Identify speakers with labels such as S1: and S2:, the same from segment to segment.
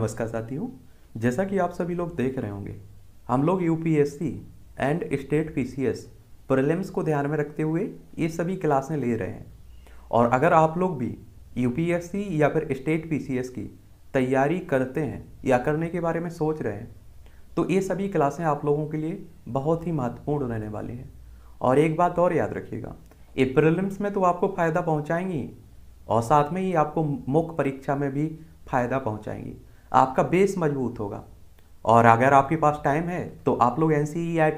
S1: नमस्कार साथियों जैसा कि आप सभी लोग देख रहे होंगे हम लोग UPSC and state PCS prelims को ध्यान में रखते हुए ये सभी क्लासें ले रहे हैं और अगर आप लोग भी यूपीएससी या फिर स्टेट पीसीएस की तैयारी करते हैं या करने के बारे में सोच रहे हैं तो ये सभी क्लासें आप लोगों के लिए बहुत ही महत्वपूर्ण रहने वाली हैं और एक बात और याद रखिएगा ये प्रलिम्स में तो आपको फ़ायदा पहुँचाएंगी और साथ में ही आपको मुख्य परीक्षा में भी फ़ायदा पहुँचाएंगी आपका बेस मजबूत होगा और अगर आपके पास टाइम है तो आप लोग एन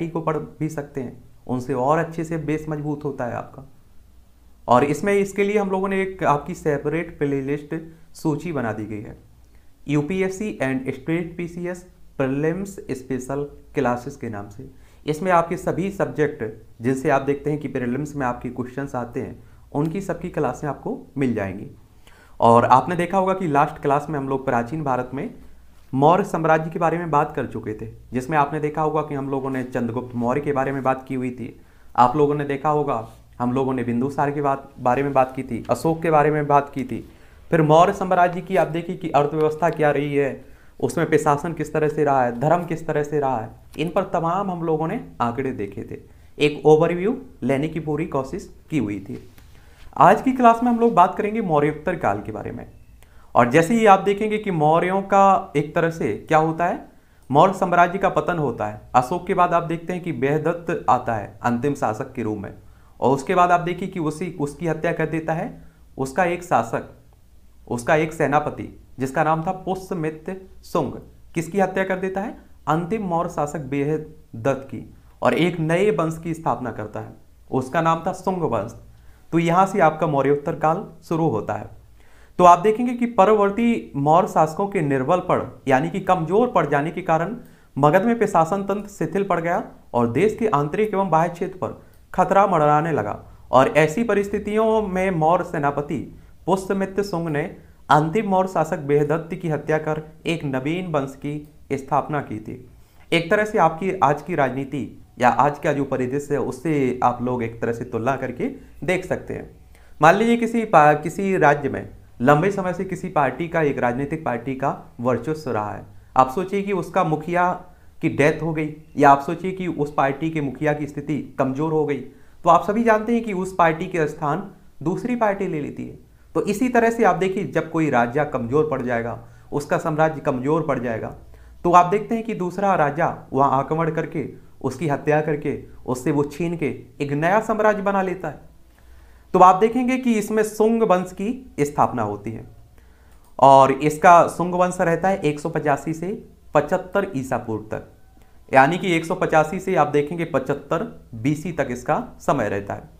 S1: e को पढ़ भी सकते हैं उनसे और अच्छे से बेस मजबूत होता है आपका और इसमें इसके लिए हम लोगों ने एक आपकी सेपरेट प्लेलिस्ट सूची बना दी गई है U and state P prelims special classes के नाम से इसमें आपके सभी सब्जेक्ट जिनसे आप देखते हैं कि प्रीलिम्स में आपके क्वेश्चंस आते हैं उनकी सबकी क्लासें आपको मिल जाएंगी और आपने देखा होगा कि लास्ट क्लास में हम लोग प्राचीन भारत में मौर्य साम्राज्य के बारे में बात कर चुके थे जिसमें आपने देखा होगा कि हम लोगों ने चंद्रगुप्त मौर्य के बारे में बात की हुई थी आप लोगों ने देखा होगा हम लोगों ने बिंदुसार के बात बारे में बात की थी अशोक के बारे में बात की थी फिर मौर्य साम्राज्य की आप देखिए कि अर्थव्यवस्था क्या रही है उसमें प्रशासन किस तरह से रहा है धर्म किस तरह से रहा है इन पर तमाम हम लोगों ने आंकड़े देखे थे एक ओवरव्यू लेने की पूरी कोशिश की हुई थी आज की क्लास में हम लोग बात करेंगे मौर्योत्तर काल के बारे में और जैसे ही आप देखेंगे कि मौर्यों का एक तरह से क्या होता है मौर्य साम्राज्य का पतन होता है अशोक के बाद आप देखते हैं कि बेहदत्त आता है अंतिम शासक के रूप में और उसके बाद आप देखिए कि उसी उसकी हत्या कर देता है उसका एक शासक उसका एक सेनापति जिसका नाम था पुष्यमित्र सुंग किसकी हत्या कर देता है अंतिम मौर्य शासक बेहद दत्त की और एक नए वंश की स्थापना करता है उसका नाम था सुंग वंश तो यहां से आपका मौर्योत्तर काल शुरू होता है तो आप देखेंगे कि परवर्ती मौर्य शासकों के निर्बल पड़ यानी कि कमजोर पड़ जाने के कारण मगध में प्रशासन तंत्र शिथिल पड़ गया और देश के आंतरिक एवं बाह्य क्षेत्र पर खतरा मंडराने लगा और ऐसी परिस्थितियों में मौर्य सेनापति पुष्पमित्र सुंग ने अंतिम मौर्य शासक बेहदत्त की हत्या कर एक नवीन वंश की स्थापना की थी एक तरह से आपकी आज की राजनीति या आज का जो परिदृश्य है उससे आप लोग एक तरह से तुलना करके देख सकते हैं मान लीजिए किसी किसी राज्य में लंबे समय से किसी पार्टी का एक राजनीतिक पार्टी का वर्चस्व रहा है आप सोचिए कि उसका मुखिया की डेथ हो गई या आप सोचिए कि उस पार्टी के मुखिया की स्थिति कमज़ोर हो गई तो आप सभी जानते हैं कि उस पार्टी के स्थान दूसरी पार्टी ले लेती है तो इसी तरह से आप देखिए जब कोई राज्य कमज़ोर पड़ जाएगा उसका साम्राज्य कमज़ोर पड़ जाएगा तो आप देखते हैं कि दूसरा राजा वहाँ आक्रमण करके उसकी हत्या करके उससे वो छीन के एक नया साम्राज्य बना लेता है तो आप देखेंगे कि इसमें सुंग वंश की स्थापना होती है और इसका सुंग वंश रहता है एक से पचहत्तर ईसा पूर्व तक यानी कि एक से आप देखेंगे पचहत्तर बीसी तक इसका समय रहता है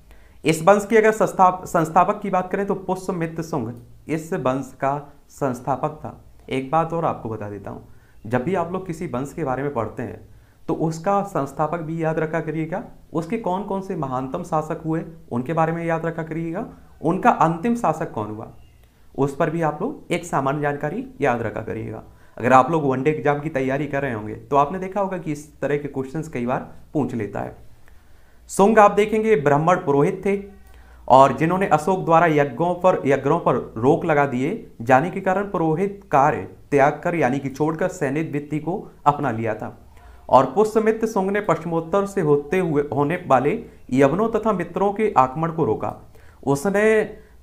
S1: इस वंश की अगर संस्थापक की बात करें तो पुष्पमित्र सुंग इस वंश का संस्थापक था एक बात और आपको बता देता हूँ जब भी आप लोग किसी वंश के बारे में पढ़ते हैं तो उसका संस्थापक भी याद रखा करिएगा उसके कौन कौन से महानतम शासक हुए उनके बारे में याद रखा करिएगा उनका अंतिम शासक कौन हुआ उस पर भी आप लोग एक सामान्य जानकारी याद रखा करिएगा अगर आप लोग वनडे एग्जाम की तैयारी कर रहे होंगे तो आपने देखा होगा कि इस तरह के क्वेश्चंस कई बार पूछ लेता है सुंग आप देखेंगे ब्राह्मण पुरोहित थे और जिन्होंने अशोक द्वारा यज्ञों पर यज्ञों पर रोक लगा दिए जाने के कारण पुरोहित कार्य त्याग कर यानी कि छोड़कर सैनिक वित्ती को अपना लिया था और पुष्यमित्र सुंग ने पश्चिमोत्तर से होते हुए होने वाले यवनों तथा मित्रों के आक्रमण को रोका उसने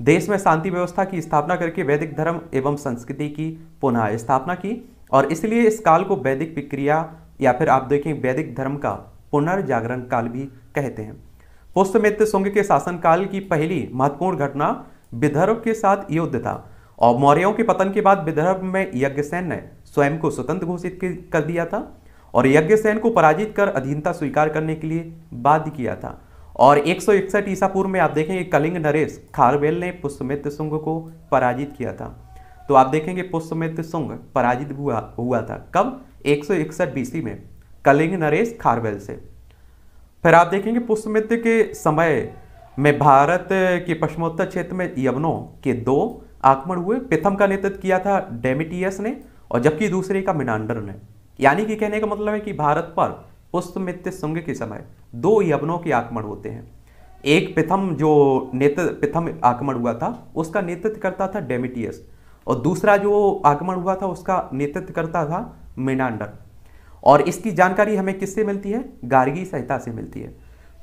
S1: देश में शांति व्यवस्था की स्थापना करके वैदिक धर्म एवं संस्कृति की पुनः स्थापना की और इसलिए इस काल को वैदिक प्रक्रिया या फिर आप देखें वैदिक धर्म का पुनर्जागरण काल भी कहते हैं पुष्यमित्र सुंग के शासनकाल की पहली महत्वपूर्ण घटना विदर्भ के साथ युद्ध था और मौर्यों के पतन के बाद विदर्भ में यज्ञसेन ने स्वयं को स्वतंत्र घोषित कर दिया था और यज्ञसेन को पराजित कर अधीनता स्वीकार करने के लिए बाध्य किया था और एक सौ इकसठ ईसा पूर्व में आप देखेंगे कलिंग नरेश खारवेल ने पुष्यमित्र सुंग को पराजित किया था तो आप देखेंगे पुष्यमित्र सुंग पराजित हुआ हुआ था कब एक सौ इकसठ बीसी में कलिंग नरेश खारवेल से फिर आप देखेंगे पुष्यमित्र के समय में भारत के पश्चिमोत्तर क्षेत्र में यवनों के दो आक्रमण हुए प्रथम का नेतृत्व किया था डेमिटियस ने और जबकि दूसरे का मिनांडर ने यानी कि कहने का मतलब है कि भारत पर पुष्पमित्य संघ के समय दो यवनों के आक्रमण होते हैं एक प्रथम जो नेतृत्व प्रथम आक्रमण हुआ था उसका नेतृत्व करता था डेमिटियस और दूसरा जो आक्रमण हुआ था उसका नेतृत्व करता था मिनांडर और इसकी जानकारी हमें किससे मिलती है गार्गी संहिता से मिलती है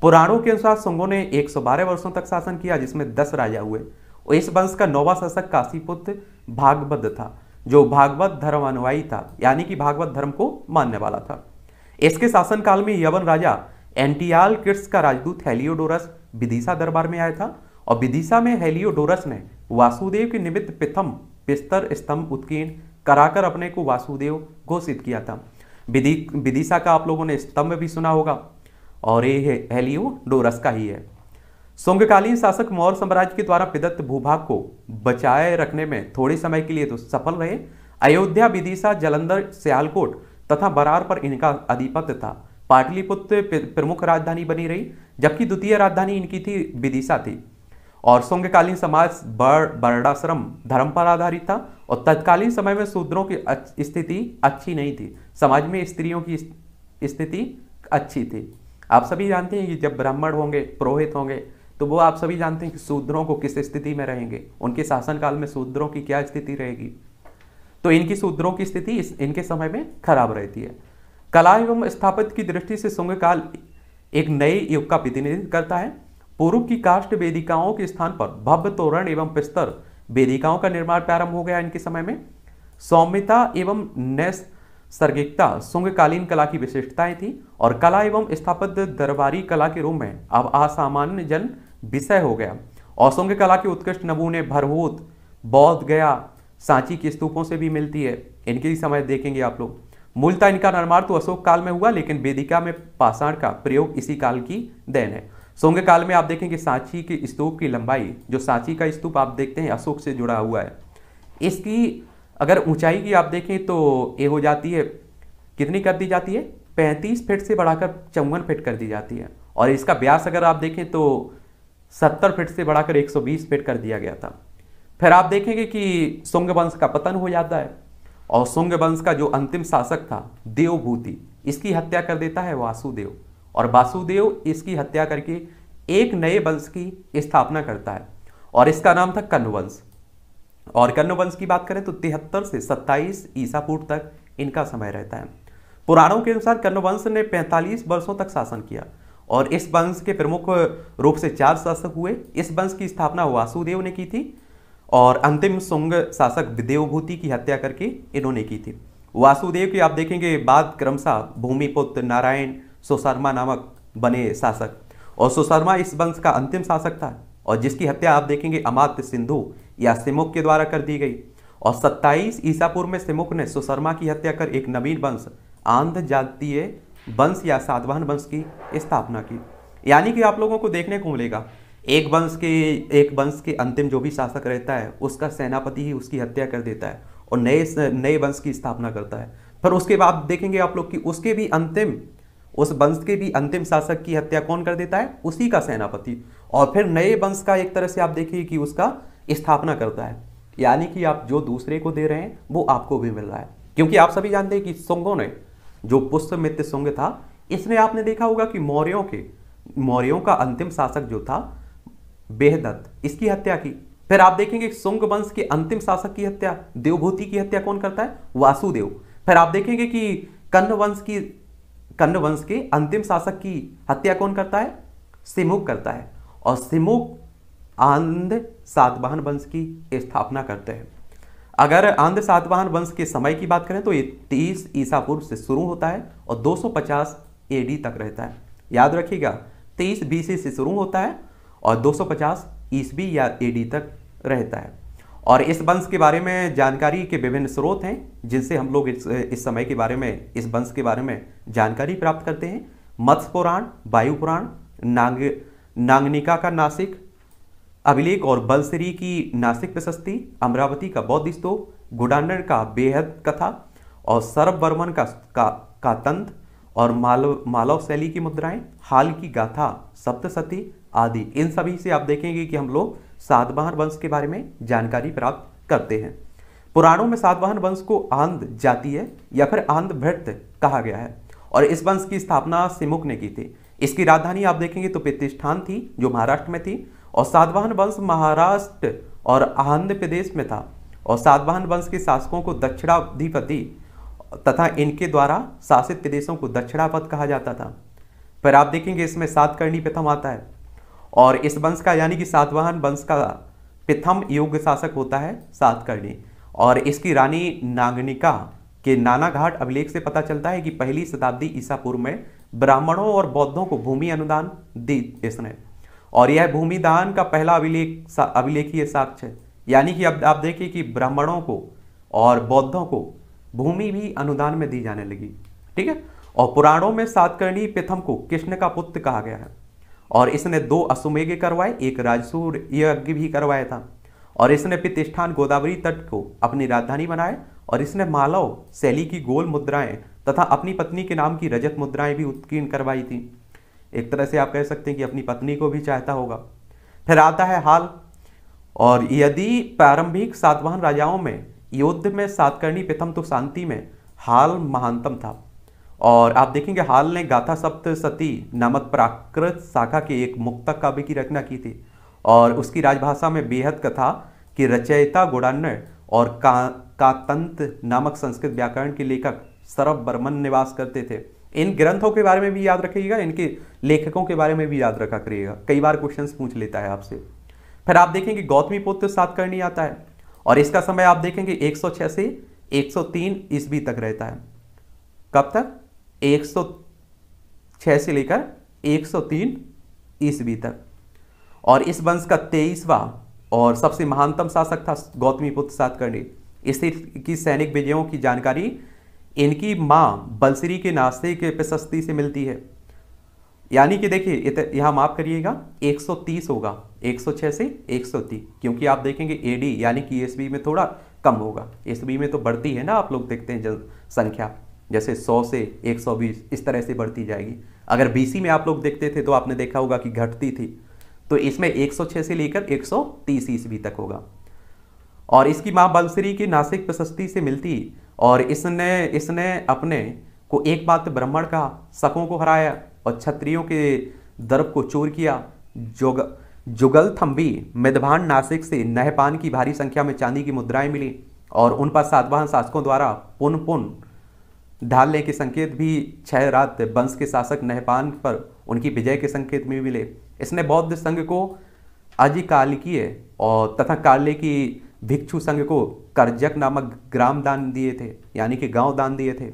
S1: पुराणों के अनुसार संघों ने 112 वर्षों तक शासन किया जिसमें 10 राजा हुए और इस वंश का नौवा शासक काशीपुत्र भागवत था जो भागवत धर्म अनुयायी था यानी कि भागवत धर्म को मानने वाला था इसके शासनकाल में यवन राजा एंटियाल किट्स का राजदूत हेलियोडोरस विदिशा दरबार में आया था और विदिशा में हेलियोडोरस ने वासुदेव के निमित्त प्रथम पिस्तर स्तंभ उत्कीर्ण कराकर अपने को वासुदेव घोषित किया था विदिशा का आप लोगों ने स्तंभ भी सुना होगा और ये हेलियोडोरस का ही है सोंगकालीन शासक मौर्य साम्राज्य के द्वारा पिदत्त भूभाग को बचाए रखने में थोड़े समय के लिए तो सफल रहे अयोध्या विदिशा जलंधर सियालकोट तथा बरार पर इनका अधिपत्य था पाटलिपुत्र प्रमुख राजधानी बनी रही जबकि द्वितीय राजधानी इनकी थी विदिशा थी और सोंगकालीन समाज बर बर्डाश्रम धर्म पर आधारित था और तत्कालीन समय में शूद्रों की स्थिति अच्छी नहीं थी समाज में स्त्रियों की स्थिति अच्छी थी आप सभी जानते हैं कि जब ब्राह्मण होंगे पुरोहित होंगे तो वो आप सभी जानते हैं कि शूद्रों को किस स्थिति में रहेंगे उनके शासनकाल में शूद्रों की क्या स्थिति रहेगी तो इनकी शूद्रों की स्थिति इनके समय में खराब रहती है कला एवं स्थापित की दृष्टि से शुंग काल एक नए युग का प्रतिनिधित्व करता है पूर्व की काष्ट वेदिकाओं के स्थान पर भव्य तोरण एवं पिस्तर वेदिकाओं का निर्माण प्रारंभ हो गया इनके समय में सौम्यता एवं नैसर्गिकता शुंगकालीन कला की विशिष्टताएं थी और कला एवं स्थापित दरबारी कला के रूप में अब असामान्य जन विषय हो गया औसम कला के उत्कृष्ट नमूने भरभूत बौद्ध गया सांची के स्तूपों से भी मिलती है भी समय देखेंगे आप लोग मूलतः इनका निर्माण तो अशोक काल में हुआ लेकिन वेदिका में पाषाण का प्रयोग इसी काल की देन है सोंग काल में आप देखेंगे सांची के स्तूप की लंबाई जो सांची का स्तूप आप देखते हैं अशोक से जुड़ा हुआ है इसकी अगर ऊंचाई की आप देखें तो ये हो जाती है कितनी कर दी जाती है पैंतीस फीट से बढ़ाकर चौवन फीट कर दी जाती है और इसका व्यास अगर आप देखें तो 70 फीट से बढ़ाकर 120 फीट कर दिया गया था फिर आप देखेंगे कि शुंग वंश का पतन हो जाता है और शुंग वंश का जो अंतिम शासक था देवभूति इसकी हत्या कर देता है वासुदेव और वासुदेव इसकी हत्या करके एक नए वंश की स्थापना करता है और इसका नाम था कन्वंश और कन्वंश की बात करें तो तिहत्तर से सत्ताईस ईसा पूर्व तक इनका समय रहता है पुराणों के अनुसार कन्वंश ने पैंतालीस वर्षों तक शासन किया और इस वंश के प्रमुख रूप से चार शासक हुए इस वंश की स्थापना वासुदेव ने की थी और अंतिम सुंग शासक देवभूति की हत्या करके इन्होंने की थी वासुदेव की आप देखेंगे बाद क्रमशः भूमिपुत्र नारायण सुशर्मा नामक बने शासक और सुशर्मा इस वंश का अंतिम शासक था और जिसकी हत्या आप देखेंगे अमात्य सिंधु या सिमुख के द्वारा कर दी गई और 27 ईसापुर में सिमुख ने सुशर्मा की हत्या कर एक नवीन वंश आंध जातीय वंश या सातवाहन वंश की स्थापना की यानी कि आप लोगों को देखने को मिलेगा एक वंश के एक वंश के अंतिम जो भी शासक रहता है उसका सेनापति ही उसकी हत्या कर देता है और नए नए वंश की स्थापना करता है पर उसके बाद देखेंगे आप लोग कि उसके भी अंतिम उस वंश के भी अंतिम शासक की हत्या कौन कर देता है उसी का सेनापति और फिर नए वंश का एक तरह से आप देखिए कि उसका स्थापना करता है यानी कि आप जो दूसरे को दे रहे हैं वो आपको भी मिल रहा है क्योंकि आप सभी जानते हैं कि सोंगों ने जो मित्र शुंग था इसने आपने देखा होगा कि मौर्यों के मौर्यों का अंतिम शासक जो था बेहदत्त इसकी हत्या की फिर आप देखेंगे सुंग वंश के अंतिम शासक की हत्या देवभूति की हत्या कौन करता है वासुदेव फिर आप देखेंगे कि कन्न वंश की कन्न वंश के अंतिम शासक की हत्या कौन करता है सिमुक करता है और सिमुक आनंद सातवाहन वंश की स्थापना करते हैं अगर आंध्र सातवाहन वंश के समय की बात करें तो ये तीस ईसा पूर्व से शुरू होता है और 250 एडी तक रहता है याद रखिएगा तेईस बीसी से शुरू होता है और 250 ईस्वी या ए तक रहता है और इस वंश के बारे में जानकारी के विभिन्न स्रोत हैं जिनसे हम लोग इस, इस समय के बारे में इस वंश के बारे में जानकारी प्राप्त करते हैं मत्स्य पुराण वायु पुराण नांग नांगनिका का नासिक अभिलेख और बलसरी की नासिक प्रशस्ति अमरावती का बौद्ध स्तूप गुडानर का बेहद कथा और सरब वर्मन का का, का तंत्र और मालव मालव शैली की मुद्राएं हाल की गाथा सप्तसती आदि इन सभी से आप देखेंगे कि हम लोग सातवाहन वंश के बारे में जानकारी प्राप्त करते हैं पुराणों में सातवाहन वंश को आंध है या फिर आंध भट्ट कहा गया है और इस वंश की स्थापना सिमुक ने की थी इसकी राजधानी आप देखेंगे तो प्रतिष्ठान थी जो महाराष्ट्र में थी और सातवाहन वंश महाराष्ट्र और आंध्र प्रदेश में था और सातवाहन वंश के शासकों को दक्षिणाधिपति तथा इनके द्वारा शासित प्रदेशों को दक्षिणापद कहा जाता था पर आप देखेंगे इसमें सात करणी प्रथम आता है और इस वंश का यानी कि सातवाहन वंश का प्रथम योग्य शासक होता है सात करणी और इसकी रानी नागनिका के नाना घाट अभिलेख से पता चलता है कि पहली शताब्दी ईसा पूर्व में ब्राह्मणों और बौद्धों को भूमि अनुदान दी इसने और यह भूमिदान का पहला अभिलेख सा, अभिलेखीय साक्ष्य है यानी कि अब आप देखिए कि ब्राह्मणों को और बौद्धों को भूमि भी अनुदान में दी जाने लगी ठीक है और पुराणों में सातकर्णी प्रथम को कृष्ण का पुत्र कहा गया है और इसने दो अश्वमेघ करवाए एक राजसूर यज्ञ भी करवाया था और इसने प्रतिष्ठान गोदावरी तट को अपनी राजधानी बनाया और इसने मालव शैली की गोल मुद्राएं तथा अपनी पत्नी के नाम की रजत मुद्राएं भी उत्कीर्ण करवाई थी एक तरह से आप कह सकते हैं कि अपनी पत्नी को भी चाहता होगा फिर आता है हाल और यदि प्रारंभिक सातवाहन राजाओं में युद्ध में सातकर्णी प्रथम तो शांति में हाल महानतम था और आप देखेंगे हाल ने गाथा सप्त सती नामक प्राकृत शाखा के एक मुक्तक काव्य की रचना की थी और उसकी राजभाषा में बेहद कथा की रचयिता गुड़ान और का कातंत नामक संस्कृत व्याकरण के लेखक सरभ बर्मन निवास करते थे इन ग्रंथों के बारे में भी याद रखिएगा इनके लेखकों के बारे में भी याद रखा करिएगा कई बार क्वेश्चन पूछ लेता है आपसे फिर आप देखेंगे गौतमी पुत्र सात करनी आता है और इसका समय आप देखेंगे 106 से 103 ईस्वी तक रहता है कब तक 106 से लेकर 103 ईस्वी तक और इस वंश का तेईसवा और सबसे महानतम शासक था गौतमी पुत्र सातकर्णी इसी की सैनिक विजयों की जानकारी इनकी माँ बलसरी के नाश्ते के सस्ती से मिलती है यानी कि देखिए यहाँ माफ करिएगा 130 होगा 106 से 130 क्योंकि आप देखेंगे एडी यानी कि बी में थोड़ा कम होगा बी में तो बढ़ती है ना आप लोग देखते हैं जल संख्या जैसे 100 से 120 इस तरह से बढ़ती जाएगी अगर बीसी में आप लोग देखते थे तो आपने देखा होगा कि घटती थी तो इसमें 106 से लेकर 130 ईस्वी तक होगा और इसकी माँ बलसरी की नासिक प्रशस्ति से मिलती और इसने इसने अपने को एक बात ब्राह्मण का शकों को हराया और क्षत्रियों के दर्प को चोर किया जोग जुगल थम्बी मेदभान नासिक से नहपान की भारी संख्या में चांदी की मुद्राएं मिली और उन पर सातवाहन शासकों द्वारा पुन पुन ढालने के संकेत भी छह रात वंश के शासक नहपान पर उनकी विजय के संकेत में मिले इसने बौद्ध संघ को अजिकालिकीय और तथा काले की भिक्षु संघ को करजक नामक ग्राम दान दिए थे यानी कि गांव दान दिए थे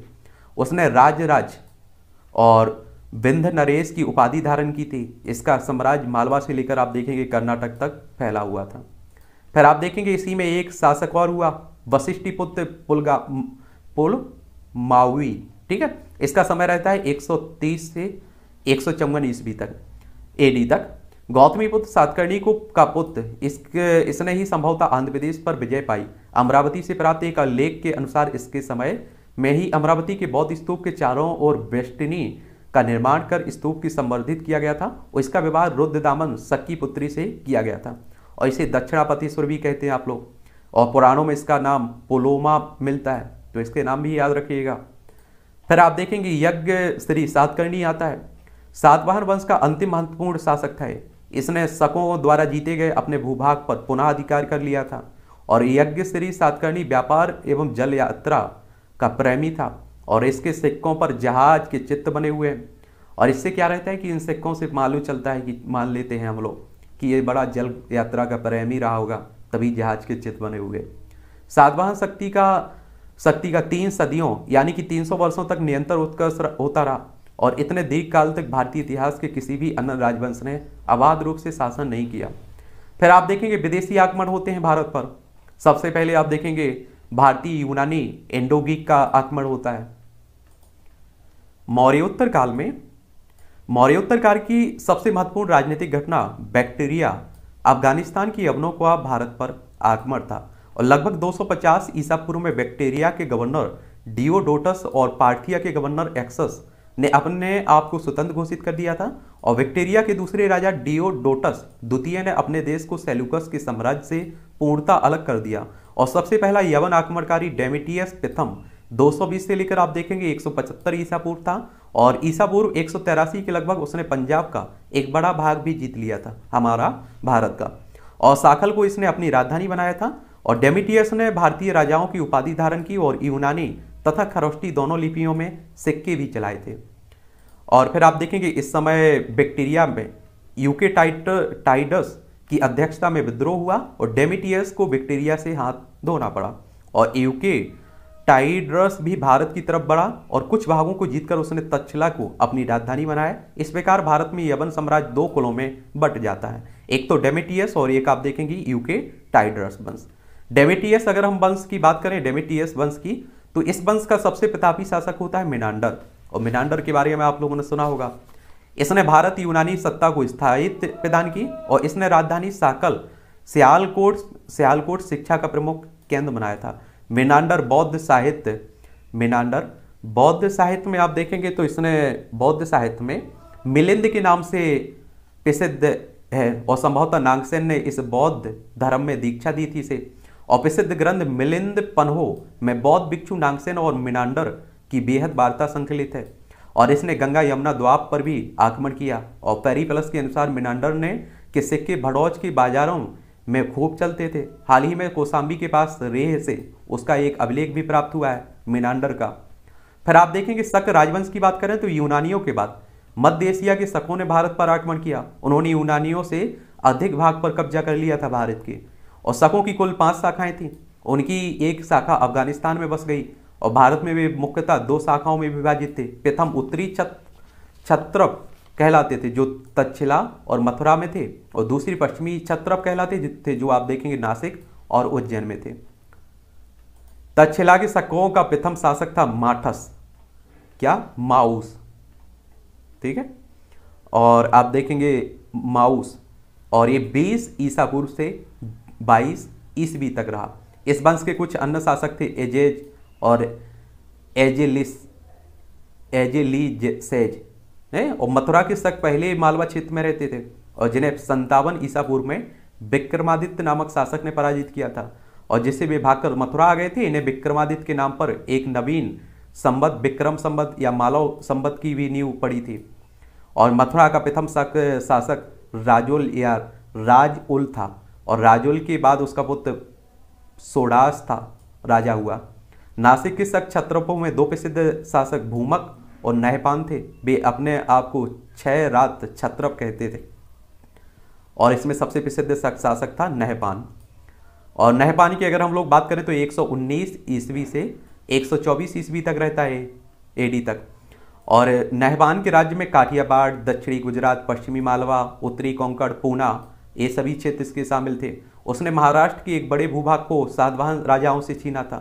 S1: उसने राजराज और विंध नरेश की उपाधि धारण की थी इसका साम्राज्य मालवा से लेकर आप देखेंगे कर्नाटक तक फैला हुआ था फिर आप देखेंगे इसी में एक शासक और हुआ पुत्र पुलगा पुल मावी ठीक है इसका समय रहता है 130 से एक सौ ईस्वी तक एडी तक गौतमी पुत्र सातकर्णी को का पुत्र इसके इसने ही संभवतः आंध्र प्रदेश पर विजय पाई अमरावती से प्राप्त एक लेख के अनुसार इसके समय में ही अमरावती के बौद्ध स्तूप के चारों ओर वेस्टिनी का निर्माण कर स्तूप की संवर्धित किया गया था और इसका विवाह दामन सक्की पुत्री से किया गया था और इसे दक्षिणापतिश्वर भी कहते हैं आप लोग और पुराणों में इसका नाम पोलोमा मिलता है तो इसके नाम भी याद रखिएगा फिर आप देखेंगे यज्ञ श्री सातकर्णी आता है सातवाहन वंश का अंतिम महत्वपूर्ण शासक था इसने शकों द्वारा जीते गए अपने भूभाग पर पुनः अधिकार कर लिया था और यज्ञ श्री सातकर्णी व्यापार एवं जल यात्रा का प्रेमी था और इसके सिक्कों पर जहाज के चित्र बने हुए हैं और इससे क्या रहता है कि इन सिक्कों से मालूम चलता है कि मान लेते हैं हम लोग कि ये बड़ा जल यात्रा का प्रेमी रहा होगा तभी जहाज के चित्त बने हुए सातवाहन शक्ति का शक्ति का तीन सदियों यानी कि 300 वर्षों तक निरंतर उत्कर्ष होता रहा और इतने दीर्घ काल तक भारतीय इतिहास के किसी भी अन्य राजवंश ने अबाध रूप से शासन नहीं किया फिर आप देखेंगे विदेशी आक्रमण होते हैं भारत पर सबसे पहले आप देखेंगे भारतीय यूनानी एंडोगिक का आक्रमण होता है मौर्योत्तर काल में मौर्योत्तर काल की सबसे महत्वपूर्ण राजनीतिक घटना बैक्टीरिया अफगानिस्तान की अवनों का भारत पर आक्रमण था और लगभग 250 ईसा पूर्व में बैक्टीरिया के गवर्नर डिओडोटस और पार्थिया के गवर्नर एक्सस ने अपने आप को स्वतंत्र घोषित कर दिया था और विक्टेरिया के दूसरे राजा डियोडोटस द्वितीय ने अपने देश को सेल्यूकस के साम्राज्य से पूर्णता अलग कर दिया और सबसे पहला यवन आक्रमणकारी डेमिटियस प्रथम 220 से लेकर आप देखेंगे 175 ईसा पूर्व था और ईसा पूर्व एक के लगभग उसने पंजाब का एक बड़ा भाग भी जीत लिया था हमारा भारत का और साखल को इसने अपनी राजधानी बनाया था और डेमिटियस ने भारतीय राजाओं की उपाधि धारण की और यूनानी तथा खरोष्टी दोनों लिपियों में सिक्के भी चलाए थे और फिर आप देखेंगे इस समय बैक्टीरिया में यूके टाइट टाइडस की अध्यक्षता में विद्रोह हुआ और डेमिटियस को बैक्टीरिया से हाथ धोना पड़ा और यूके टाइड्रस भी भारत की तरफ बढ़ा और कुछ भागों को जीतकर उसने तक्षला को अपनी राजधानी बनाया इस प्रकार भारत में यवन साम्राज्य दो कुलों में बट जाता है एक तो डेमिटियस और एक आप देखेंगे यूके टाइड्रस वंश डेमिटियस अगर हम वंश की बात करें डेमिटियस वंश की तो इस वंश का सबसे प्रतापी शासक होता है मिनांडर और मिनांडर के बारे में आप लोगों ने सुना होगा इसने भारत यूनानी सत्ता को स्थायित्व प्रदान की और इसने राजधानी साकल सियालकोट सियालकोट शिक्षा का प्रमुख केंद्र बनाया था मिनांडर बौद्ध साहित्य मिनांडर बौद्ध साहित्य में आप देखेंगे तो इसने बौद्ध साहित्य में मिलिंद के नाम से प्रसिद्ध है और संभवतः नागसेन ने इस बौद्ध धर्म में दीक्षा दी थी इसे और प्रसिद्ध ग्रंथ मिलिंद पनहो में बौद्ध भिक्षु नांगसेन और मिनांडर की बेहद वार्ता संकलित है और इसने गंगा यमुना द्वाब पर भी आक्रमण किया और पेरी प्लस के अनुसार मिनांडर ने के सिक्के भड़ौच के बाजारों में खूब चलते थे हाल ही में कोसाम्बी के पास रेह से उसका एक अभिलेख भी प्राप्त हुआ है मिनांडर का फिर आप देखेंगे शक राजवंश की बात करें तो यूनानियों के बाद मध्य एशिया के शकों ने भारत पर आक्रमण किया उन्होंने यूनानियों से अधिक भाग पर कब्जा कर लिया था भारत के और शकों की कुल पांच शाखाएं थीं उनकी एक शाखा अफगानिस्तान में बस गई और भारत में वे मुख्यतः दो शाखाओं में विभाजित थे प्रथम उत्तरी छत्रप कहलाते थे जो तक्षशिला और मथुरा में थे और दूसरी पश्चिमी छत्रप कहलाते थे जो आप देखेंगे नासिक और उज्जैन में थे तक्षशिला के शकों का प्रथम शासक था माठस क्या माउस ठीक है और आप देखेंगे माउस और ये 20 ईसा पूर्व से बाईस ईस्वी तक रहा इस वंश के कुछ अन्य शासक थे एजेज और एजेलिस एजेलीसेज है और मथुरा के शक पहले मालवा क्षेत्र में रहते थे और जिन्हें संतावन ईसा पूर्व में विक्रमादित्य नामक शासक ने पराजित किया था और जिसे वे भागकर मथुरा आ गए थे इन्हें विक्रमादित्य के नाम पर एक नवीन संबद्ध विक्रम संबद्ध या मालव संबद्ध की भी नींव पड़ी थी और मथुरा का प्रथम शासक राजोल या राज उल था और राजोल के बाद उसका पुत्र सोडास था राजा हुआ नासिक के शक क्षत्रपों में दो प्रसिद्ध शासक भूमक और नहपान थे वे अपने आप को छह रात छत्रप कहते थे और इसमें सबसे प्रसिद्ध शासक था नहपान और नहपान की अगर हम लोग बात करें तो 119 ईस्वी से 124 ईस्वी तक रहता है एडी तक और नहपान के राज्य में काठियाबाड़ दक्षिणी गुजरात पश्चिमी मालवा उत्तरी कोंकण पूना ये सभी क्षेत्र इसके शामिल थे उसने महाराष्ट्र के एक बड़े भूभाग को सातवाहन राजाओं से छीना था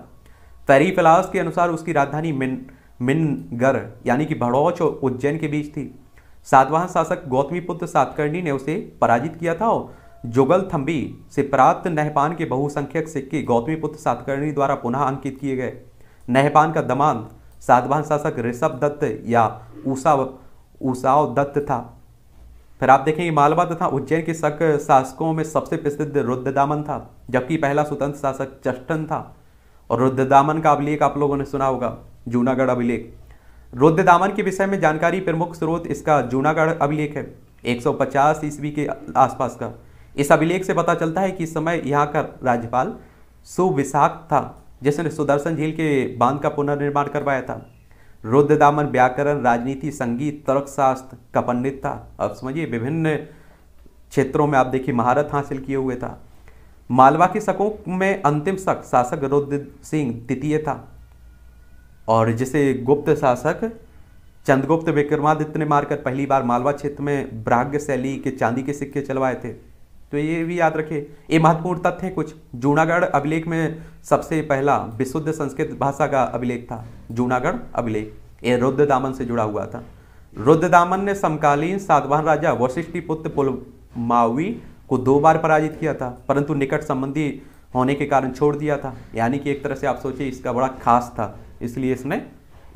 S1: तरी पलास के अनुसार उसकी राजधानी मिन मिनगर यानी कि भड़ौच और उज्जैन के बीच थी सातवाहन शासक गौतमी पुत्र सातकर्णी ने उसे पराजित किया था और जुगल थम्बी से प्राप्त नहपान के बहुसंख्यक सिक्के गौतमी पुत्र सातकर्णी द्वारा पुनः अंकित किए गए नहपान का दमान सातवाहन शासक ऋषभ दत्त या ऊषा ऊषाव दत्त था फिर आप देखेंगे मालवा तथा उज्जैन के शक शासकों में सबसे प्रसिद्ध रुद्रदामन था जबकि पहला स्वतंत्र शासक चष्टन था और रुद्रदामन का अभिलेख आप लोगों ने सुना होगा जूनागढ़ अभिलेख रुद्रदामन के विषय में जानकारी प्रमुख स्रोत इसका जूनागढ़ अभिलेख है 150 ईस्वी के आसपास का इस अभिलेख से पता चलता है कि इस समय यहाँ का राज्यपाल सुविशाख था जिसने सुदर्शन झील के बांध का पुनर्निर्माण करवाया था रुद्र दामन व्याकरण राजनीति संगीत तर्कशास्त्र का पंडित था अब समझिए विभिन्न क्षेत्रों में आप देखिए महारत हासिल किए हुए था मालवा के शकों में अंतिम शक शासक रुद्र सिंह तृतीय था और जिसे गुप्त शासक चंद्रगुप्त विक्रमादित्य ने मारकर पहली बार मालवा क्षेत्र में ब्राह्म्य शैली के चांदी के सिक्के चलवाए थे तो ये भी याद रखे ये महत्वपूर्ण तथ्य कुछ जूनागढ़ अभिलेख में सबसे पहला विशुद्ध संस्कृत भाषा का अभिलेख था जूनागढ़ अभिलेख ये रुद्र दामन से जुड़ा हुआ था रुद्र दामन ने समकालीन सातवाहन राजा वशिष्ठी पुत्र पुलमावी को दो बार पराजित किया था परंतु निकट संबंधी होने के कारण छोड़ दिया था यानी कि एक तरह से आप सोचिए इसका बड़ा खास था इसलिए इसने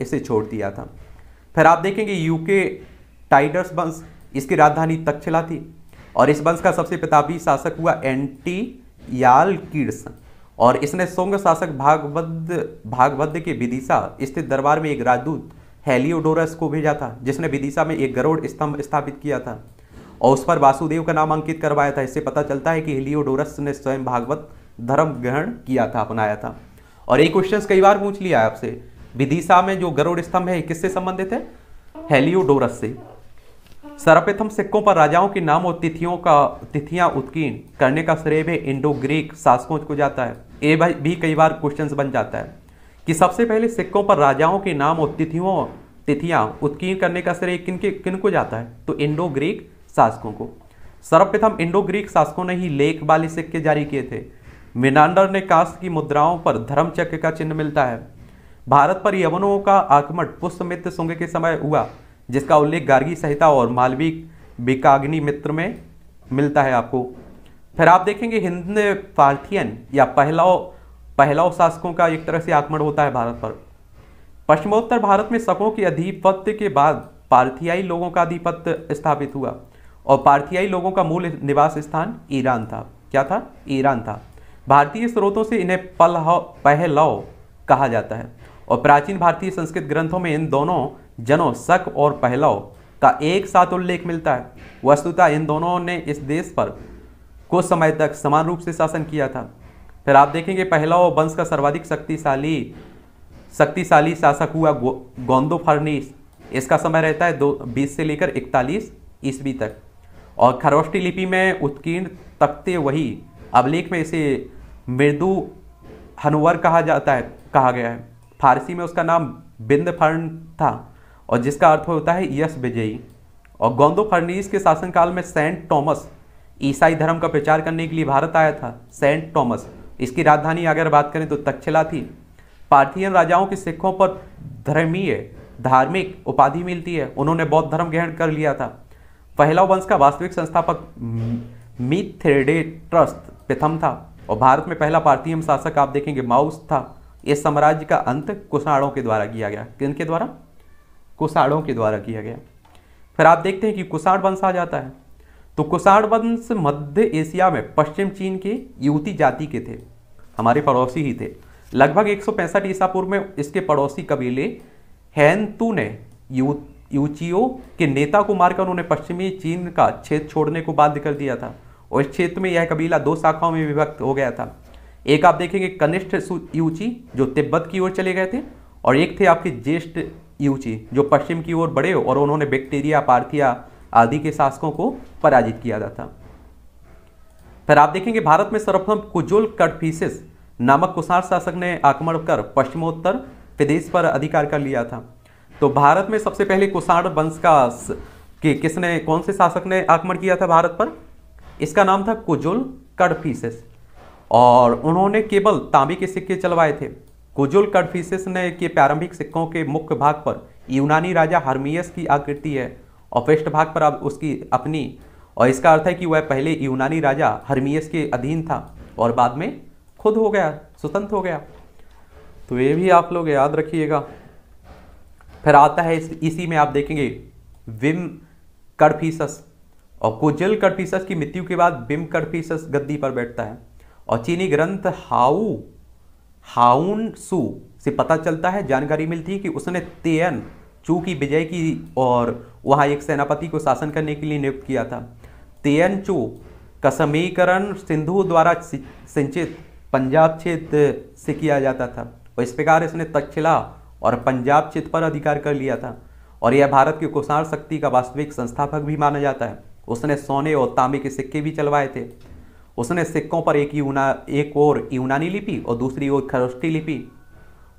S1: इसे छोड़ दिया था फिर आप देखेंगे यूके टाइडर्स वंश इसकी राजधानी तक्षला थी और इस वंश का सबसे प्रतापी शासक हुआ एंटी याल किड्स और इसने सोंग शासक भागवद भागवद के विदिशा स्थित दरबार में एक राजदूत हेलियोडोरस को भेजा था जिसने विदिशा में एक गरोड़ स्तंभ स्थापित किया था और उस पर वासुदेव का नाम अंकित करवाया था इससे पता चलता है कि हेलियोडोरस ने स्वयं भागवत धर्म ग्रहण किया था अपनाया था और एक क्वेश्चन कई बार पूछ लिया है आपसे विदिशा में जो गरुड़ स्तंभ है किससे संबंधित है हेलियोडोरस से सर्वप्रथम सिक्कों पर राजाओं के नाम और तिथियों का तिथियां उत्कीर्ण करने का श्रेय भी इंडो ग्रीक शासकों को जाता है ये भी कई बार क्वेश्चन बन जाता है कि सबसे पहले सिक्कों पर राजाओं के नाम और तिथियों तिथियां उत्कीर्ण करने का श्रेय किन के किन को जाता है तो इंडो ग्रीक शासकों को सर्वप्रथम इंडो ग्रीक शासकों ने ही लेख वाले सिक्के जारी किए थे मिनांडर ने कास्त की मुद्राओं पर धर्म चक्र का चिन्ह मिलता है भारत पर यवनों का आक्रमण पुष्पमित्र सुंग के समय हुआ जिसका उल्लेख गार्गी संहिता और मालवी बिकाग्नि मित्र में मिलता है आपको फिर आप देखेंगे हिंद पार्थियन या पहलाओ पहलाओ शासकों का एक तरह से आक्रमण होता है भारत पर पश्चिमोत्तर भारत में शकों के अधिपत्य के बाद पार्थियाई लोगों का अधिपत्य स्थापित हुआ और पार्थियाई लोगों का मूल निवास स्थान ईरान था क्या था ईरान था भारतीय स्रोतों से इन्हें पलहौ पहलव कहा जाता है और प्राचीन भारतीय संस्कृत ग्रंथों में इन दोनों जनों शक और पहलव का एक साथ उल्लेख मिलता है वस्तुतः इन दोनों ने इस देश पर कुछ समय तक समान रूप से शासन किया था फिर आप देखेंगे पहला वंश का सर्वाधिक शक्तिशाली शक्तिशाली शासक हुआ गो, गोंदो फर्नीस इसका समय रहता है दो बीस से लेकर इकतालीस ईस्वी तक और खरोष्टी लिपि में उत्कीर्ण तख्ते वही अभिलेख में इसे मृदु हनुवर कहा जाता है कहा गया है फारसी में उसका नाम बिंद फर्न था और जिसका अर्थ होता है यश विजयी और गोंदो फर्नीस के शासनकाल में सेंट थॉमस ईसाई धर्म का प्रचार करने के लिए भारत आया था सेंट थॉमस इसकी राजधानी अगर बात करें तो तक्षला थी पार्थियन राजाओं के सिखों पर धर्मीय धार्मिक उपाधि मिलती है उन्होंने बौद्ध धर्म ग्रहण कर लिया था पहला वंश का वास्तविक संस्थापक ट्रस्ट प्रथम था और भारत में पहला पार्थियम शासक आप देखेंगे माउस था इस साम्राज्य का अंत कुषाणों के द्वारा किया गया किन के द्वारा कुषाणों के द्वारा किया गया फिर आप देखते हैं कि कुषाण वंश आ जाता है तो कुषाण वंश मध्य एशिया में पश्चिम चीन के युवती जाति के थे हमारे पड़ोसी ही थे लगभग एक सौ पैंसठ ईसा पूर्व में इसके पड़ोसी कबीले हैंतु ने यूचियो के नेता को मारकर उन्होंने पश्चिमी चीन का क्षेत्र छोड़ने को बाध्य कर दिया था और इस क्षेत्र में यह कबीला दो शाखाओं में विभक्त हो गया था एक आप देखेंगे कनिष्ठ यूची जो तिब्बत की ओर चले गए थे और एक थे आपके ज्येष्ठ यूची जो पश्चिम की ओर बढ़े और उन्होंने बैक्टीरिया पार्थिया आदि के शासकों को पराजित किया जाता फिर आप देखेंगे भारत में सर्वप्रथम कुजुल कटफीसिस नामक कुषाण शासक ने आक्रमण कर पश्चिमोत्तर प्रदेश पर अधिकार कर लिया था तो भारत में सबसे पहले कुषाण वंश का कि किसने कौन से शासक ने आक्रमण किया था भारत पर इसका नाम था कुजुल कड़फीसिस और उन्होंने केवल तांबे के सिक्के चलवाए थे कुजुल कड़फीसिस ने के प्रारंभिक सिक्कों के मुख्य भाग पर यूनानी राजा हर्मियस की आकृति है अपृष्ठ भाग पर अब उसकी अपनी और इसका अर्थ है कि वह पहले यूनानी राजा हरमियस के अधीन था और बाद में खुद हो गया स्वतंत्र हो गया तो ये भी आप लोग याद रखिएगा फिर आता है इस, इसी में आप देखेंगे विम कर्फीसस और कुजल कर्फीसस की मृत्यु के बाद विम कर्फीसस गद्दी पर बैठता है और चीनी ग्रंथ हाउ हाउन सू से पता चलता है जानकारी मिलती है कि उसने तेयन चू की विजय की और वहाँ एक सेनापति को शासन करने के लिए नियुक्त किया था तेयनचू का समीकरण सिंधु द्वारा सिंचित पंजाब क्षेत्र से किया जाता था और इस प्रकार इसने तक्षशिला और पंजाब क्षेत्र पर अधिकार कर लिया था और यह भारत की कुषाण शक्ति का वास्तविक संस्थापक भी माना जाता है उसने सोने और तांबे के सिक्के भी चलवाए थे उसने सिक्कों पर एक यूना एक और यूनानी लिपि और दूसरी ओर खरोष्टी लिपि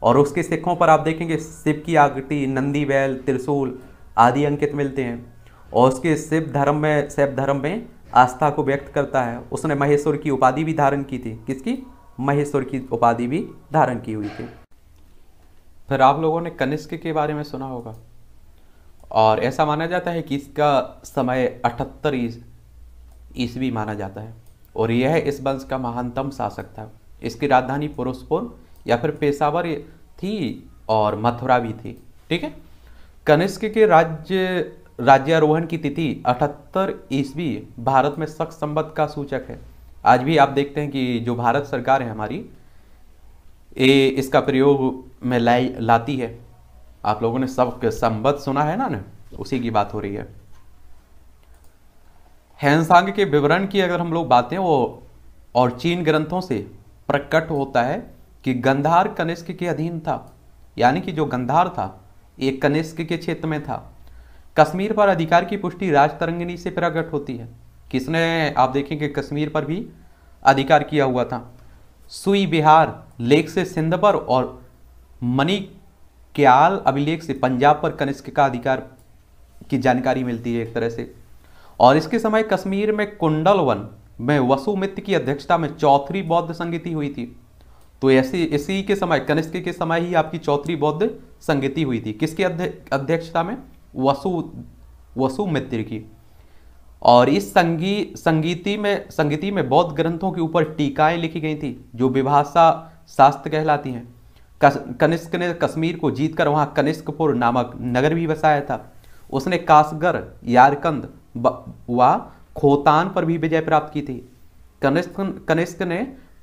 S1: और उसके सिक्कों पर आप देखेंगे शिव की आकृति नंदी बैल त्रिशूल आदि अंकित मिलते हैं और उसके शिव धर्म में शैव धर्म में आस्था को व्यक्त करता है उसने महेश्वर की उपाधि भी धारण की थी किसकी महेश्वर की उपाधि भी धारण की हुई थी फिर आप लोगों ने कनिष्क के बारे में सुना होगा और ऐसा माना जाता है कि इसका समय अठहत्तर ईस्वी माना जाता है और यह इस वंश का महानतम शासक था इसकी राजधानी पुरुषपुर या फिर पेशावर थी और मथुरा भी थी ठीक है कनिष्क के राज्य राज्यारोहण की तिथि अठहत्तर ईस्वी भारत में सख्त संबद्ध का सूचक है आज भी आप देखते हैं कि जो भारत सरकार है हमारी ए इसका प्रयोग में लाई लाती है आप लोगों ने सब संबद्ध सुना है ना ना उसी की बात हो रही है हैंसांग के विवरण की अगर हम लोग बातें वो और चीन ग्रंथों से प्रकट होता है कि गंधार कनिष्क के अधीन था यानी कि जो गंधार था एक कनिष्क के क्षेत्र में था कश्मीर पर अधिकार की पुष्टि राजतरंगिणी से प्रकट होती है किसने आप देखेंगे कश्मीर पर भी अधिकार किया हुआ था सुई बिहार लेख से सिंध पर और मनी क्याल अभिलेख से पंजाब पर कनिष्क का अधिकार की जानकारी मिलती है एक तरह से और इसके समय कश्मीर में कुंडल वन में वसुमित्र की अध्यक्षता में चौथी बौद्ध संगीति हुई थी तो ऐसी इसी के समय कनिष्क के समय ही आपकी चौथी बौद्ध संगीति हुई थी किसके अध्यक्षता में वसु वसु मित्र की और इस संगी संगीति में संगीति में बौद्ध ग्रंथों के ऊपर टीकाएं लिखी गई थी जो विभाषा शास्त्र कहलाती हैं कनिष्क ने कश्मीर को जीतकर वहाँ कनिष्कपुर नामक नगर भी बसाया था उसने कासगर यारकंद व खोतान पर भी विजय प्राप्त की थी कनिष्क कनिष्क ने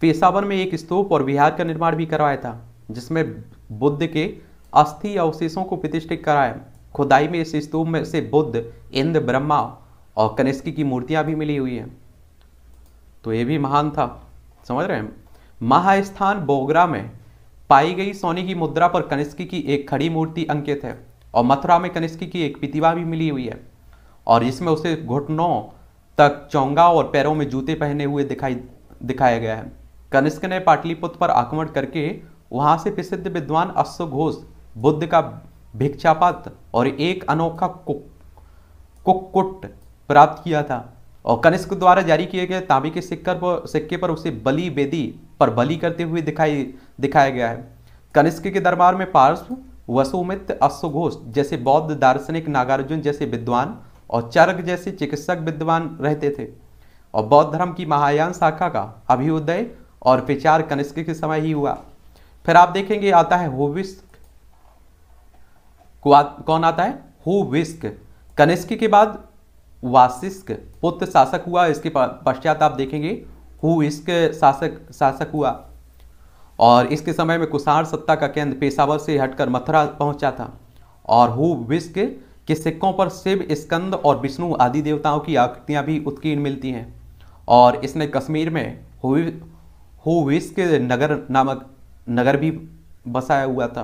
S1: पेशावर में एक स्तूप और विहार का निर्माण भी करवाया था जिसमें बुद्ध के अस्थि अवशेषों को प्रतिष्ठित कराया खुदाई में इस स्तूप में से बुद्ध इंद्र ब्रह्मा और कनिष्क की मूर्तियां भी मिली हुई हैं तो ये भी महान था समझ रहे हैं महास्थान बोगरा में पाई गई सोने की मुद्रा पर कनिष्क की एक खड़ी मूर्ति अंकित है और मथुरा में कनिष्क की एक प्रतिभा भी मिली हुई है और इसमें उसे घुटनों तक चौंगा और पैरों में जूते पहने हुए दिखाई दिखाया गया है कनिष्क ने पाटलिपुत्र पर आक्रमण करके वहां से प्रसिद्ध विद्वान अश्व घोष बुद्ध का भिक्षापात और एक अनोखा कुक्कुट प्राप्त किया था और कनिष्क द्वारा जारी किए गए तांबे के सिक्कर पर सिक्के पर उसे बलि बेदी पर बलि करते हुए दिखाई दिखाया गया है कनिष्क के दरबार में पार्श्व वसुमित अश्वघोष जैसे बौद्ध दार्शनिक नागार्जुन जैसे विद्वान और चरक जैसे चिकित्सक विद्वान रहते थे और बौद्ध धर्म की महायान शाखा का अभ्युदय और विचार कनिष्क के समय ही हुआ फिर आप देखेंगे आता है होविस्क कौन आता है होविस्क कनिष्क के बाद वासिस्क पुत्र शासक हुआ इसके पश्चात आप देखेंगे हुइस्क शासक शासक हुआ और इसके समय में कुषाण सत्ता का केंद्र पेशावर से हटकर मथुरा पहुंचा था और हुविस्क के सिक्कों पर शिव स्कंद और विष्णु आदि देवताओं की आकृतियां भी उत्कीर्ण मिलती हैं और इसने कश्मीर में होवेस के नगर नामक नगर भी बसाया हुआ था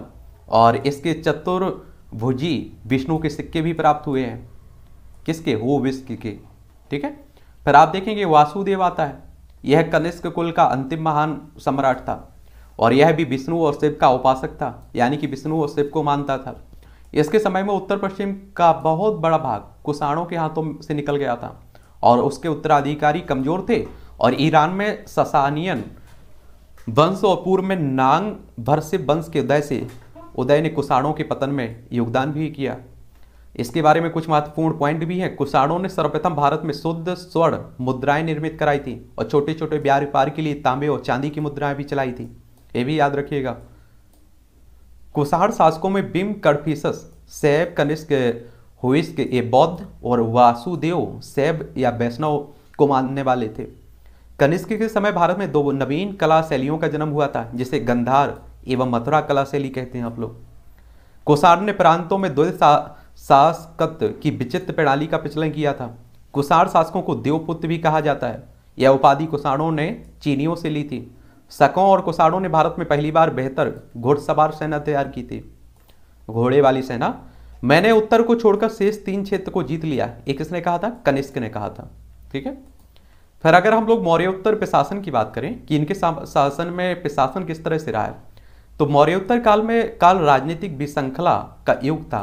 S1: और इसके चतुर्भुजी विष्णु के सिक्के भी प्राप्त हुए हैं किसके हो विश्व के ठीक है फिर आप देखेंगे वासुदेव आता है यह कनिष्क कुल का अंतिम महान सम्राट था और यह भी विष्णु और शिव का उपासक था यानी कि विष्णु और शिव को मानता था इसके समय में उत्तर पश्चिम का बहुत बड़ा भाग कुषाणों के हाथों से निकल गया था और उसके उत्तराधिकारी कमजोर थे और ईरान में ससानियन वंश और पूर्व में नांग भर से वंश के उदय से उदय ने कुषाणों के पतन में योगदान भी किया इसके बारे में कुछ महत्वपूर्ण पॉइंट भी हैं कुषाणों ने सर्वप्रथम भारत में शुद्ध स्वर्ण मुद्राएं निर्मित कराई थी और छोटे छोटे व्यापार व्यापार के लिए तांबे और चांदी की मुद्राएं भी चलाई थी ये भी याद रखिएगा कुषाण शासकों में बिम कड़फिसस सैब कनिष्क हुइस्क ये बौद्ध और वासुदेव सैब या वैष्णव को मानने वाले थे कनिष्क के समय भारत में दो नवीन कला शैलियों का जन्म हुआ था जिसे गंधार एवं मथुरा कला शैली कहते हैं आप लोग कोसार ने प्रांतों में द्वित शासकत्व की विचित्र प्रणाली का प्रचलन किया था कुषाण शासकों को देवपुत्र भी कहा जाता है यह उपाधि कुषाणों ने चीनियों से ली थी शकों और कुषाणों ने भारत में पहली बार बेहतर घोड़सवार सेना तैयार की थी घोड़े वाली सेना मैंने उत्तर को छोड़कर शेष तीन क्षेत्र को जीत लिया एक किसने कहा था कनिष्क ने कहा था ठीक है फिर अगर हम लोग मौर्योत्तर प्रशासन की बात करें कि इनके शासन में प्रशासन किस तरह से रहा है तो मौर्योत्तर काल में काल राजनीतिक विशृंखला का युग था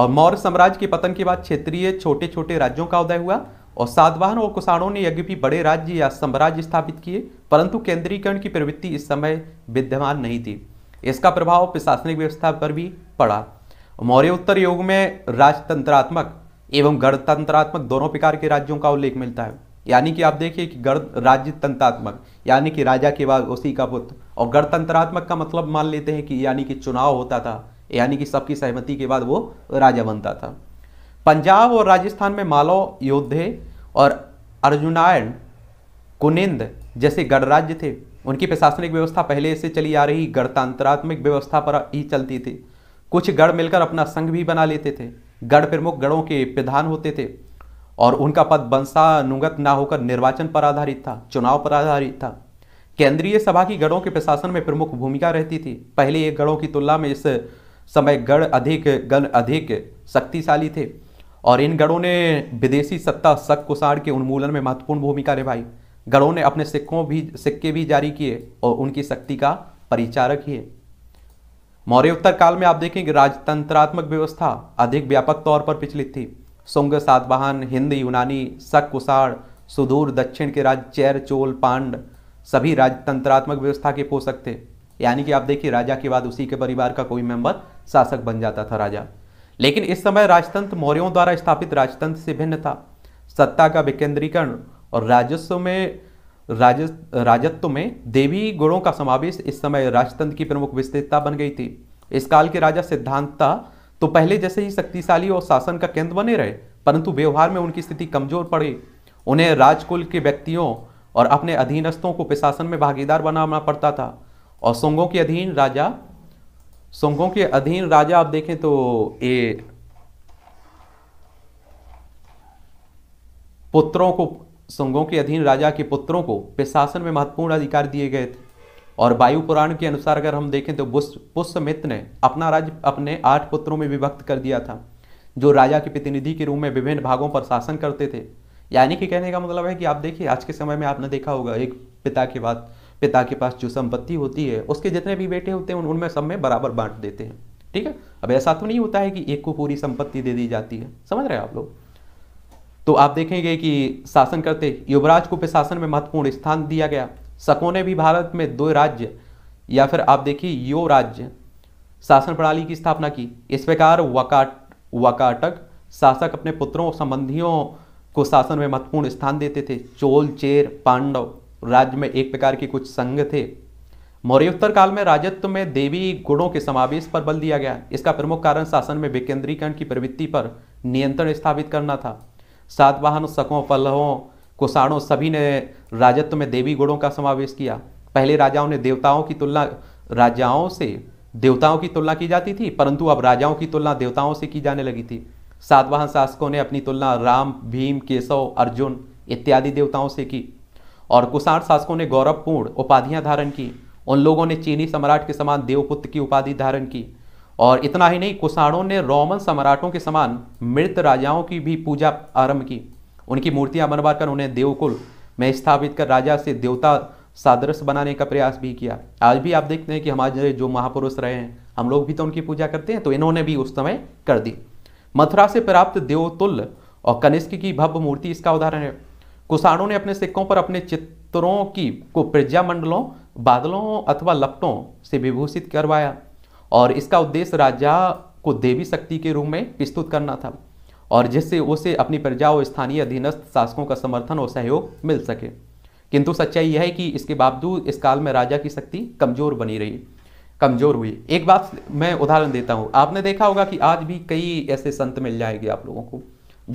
S1: और मौर्य साम्राज्य के पतन के बाद क्षेत्रीय छोटे छोटे राज्यों का उदय हुआ और सातवाहन और कुषाणों ने यज्ञ भी बड़े राज्य या साम्राज्य स्थापित किए परंतु केंद्रीकरण की प्रवृत्ति इस समय विद्यमान नहीं थी इसका प्रभाव प्रशासनिक व्यवस्था पर भी पड़ा मौर्य उत्तर युग में राजतंत्रात्मक एवं गणतंत्रात्मक दोनों प्रकार के राज्यों का उल्लेख मिलता है यानी कि आप देखिए कि गण राज्य तंत्रात्मक यानी कि राजा के बाद उसी का पुत्र और गणतंत्रात्मक का मतलब मान लेते हैं कि यानी कि चुनाव होता था यानी कि सबकी सहमति के बाद वो राजा बनता था पंजाब और राजस्थान में मालो योद्धे और अर्जुनायन कुनिंद जैसे गणराज्य थे उनकी प्रशासनिक व्यवस्था पहले से चली आ रही गणतंत्रात्मक व्यवस्था पर ही चलती थी कुछ गढ़ मिलकर अपना संघ भी बना लेते थे गढ़ प्रमुख गढ़ों के प्रधान होते थे और उनका पद वंशानुगत ना होकर निर्वाचन पर आधारित था चुनाव पर आधारित था केंद्रीय सभा की गढ़ों के प्रशासन में प्रमुख भूमिका रहती थी पहले ये गढ़ों की तुलना में इस समय गढ़ अधिक गण अधिक शक्तिशाली थे और इन गढ़ों ने विदेशी सत्ता शक कुसाड़ के उन्मूलन में महत्वपूर्ण भूमिका निभाई गढ़ों ने अपने सिक्कों भी सिक्के भी जारी किए और उनकी शक्ति का परिचारक किए मौर्य उत्तर काल में आप देखेंगे राजतंत्रात्मक व्यवस्था अधिक व्यापक तौर पर विचलित थी सुंग सातवाहन हिंद यूनानी सक कुषाण सुदूर दक्षिण के राज्य चैर चोल पांड सभी राजतंत्रात्मक व्यवस्था के पोषक थे यानी कि आप देखिए राजा के बाद उसी के परिवार का कोई मेंबर शासक बन जाता था राजा लेकिन इस समय राजतंत्र मौर्यों द्वारा स्थापित राजतंत्र से भिन्न था सत्ता का विकेंद्रीकरण और राजस्व में राज राजत्व में देवी गुणों का समावेश इस समय राजतंत्र की प्रमुख विशेषता बन गई थी इस काल के राजा सिद्धांतता तो पहले जैसे ही शक्तिशाली और शासन का केंद्र बने रहे परंतु व्यवहार में उनकी स्थिति कमजोर पड़ी उन्हें राजकुल के व्यक्तियों और अपने अधीनस्थों को प्रशासन में भागीदार बनाना पड़ता था और सोंगों के अधीन राजा सोंगों के अधीन राजा आप देखें तो ये पुत्रों को सोंगों के अधीन राजा के पुत्रों को प्रशासन में महत्वपूर्ण अधिकार दिए गए थे और वायु पुराण के अनुसार अगर हम देखें तो पुष्यमित्र ने अपना राज्य अपने आठ पुत्रों में विभक्त कर दिया था जो राजा के प्रतिनिधि के रूप में विभिन्न भागों पर शासन करते थे यानी कि कहने का मतलब है कि आप देखिए आज के समय में आपने देखा होगा एक पिता के बाद पिता के पास जो संपत्ति होती है उसके जितने भी बेटे होते हैं उनमें सब में बराबर बांट देते हैं ठीक है अब ऐसा तो नहीं होता है कि एक को पूरी संपत्ति दे दी जाती है समझ रहे हैं आप लोग तो आप देखेंगे कि शासन करते युवराज को प्रशासन में महत्वपूर्ण स्थान दिया गया शकों ने भी भारत में दो राज्य या फिर आप देखिए यो राज्य शासन प्रणाली की स्थापना की इस प्रकार वकाट वकाटक शासक अपने पुत्रों संबंधियों को शासन में महत्वपूर्ण स्थान देते थे चोल चेर पांडव राज्य में एक प्रकार के कुछ संघ थे मौर्योत्तर काल में राजत्व में देवी गुणों के समावेश पर बल दिया गया इसका प्रमुख कारण शासन में विकेंद्रीकरण की प्रवृत्ति पर नियंत्रण स्थापित करना था सातवाहन शकों पल्लवों कुषाणों सभी ने राजत्व में देवी गुणों का समावेश किया पहले राजाओं ने देवताओं की तुलना राजाओं से देवताओं की तुलना की जाती थी परंतु अब राजाओं की तुलना देवताओं से की जाने लगी थी सातवाहन शासकों ने अपनी तुलना राम भीम केशव अर्जुन इत्यादि देवताओं से की और कुषाण शासकों ने गौरवपूर्ण उपाधियां धारण की उन लोगों ने चीनी सम्राट के समान देवपुत्र की उपाधि धारण की और इतना ही नहीं कुषाणों ने रोमन सम्राटों के समान मृत राजाओं की भी पूजा आरंभ की उनकी मूर्तियां बनवाकर उन्हें देवकुल मैं स्थापित कर राजा से देवता सादृश बनाने का प्रयास भी किया आज भी आप देखते हैं कि हमारे जो महापुरुष रहे हैं हम लोग भी तो उनकी पूजा करते हैं तो इन्होंने भी उस समय कर दी मथुरा से प्राप्त देवतुल और कनिष्क की भव्य मूर्ति इसका उदाहरण है कुषाणों ने अपने सिक्कों पर अपने चित्रों की को प्रज्ञा मंडलों बादलों अथवा लपटों से विभूषित करवाया और इसका उद्देश्य राजा को देवी शक्ति के रूप में प्रस्तुत करना था और जिससे उसे अपनी प्रजा और स्थानीय अधीनस्थ शासकों का समर्थन और सहयोग मिल सके किंतु सच्चाई यह है कि इसके बावजूद इस काल में राजा की शक्ति कमजोर बनी रही कमजोर हुई एक बात मैं उदाहरण देता हूँ आपने देखा होगा कि आज भी कई ऐसे संत मिल जाएंगे आप लोगों को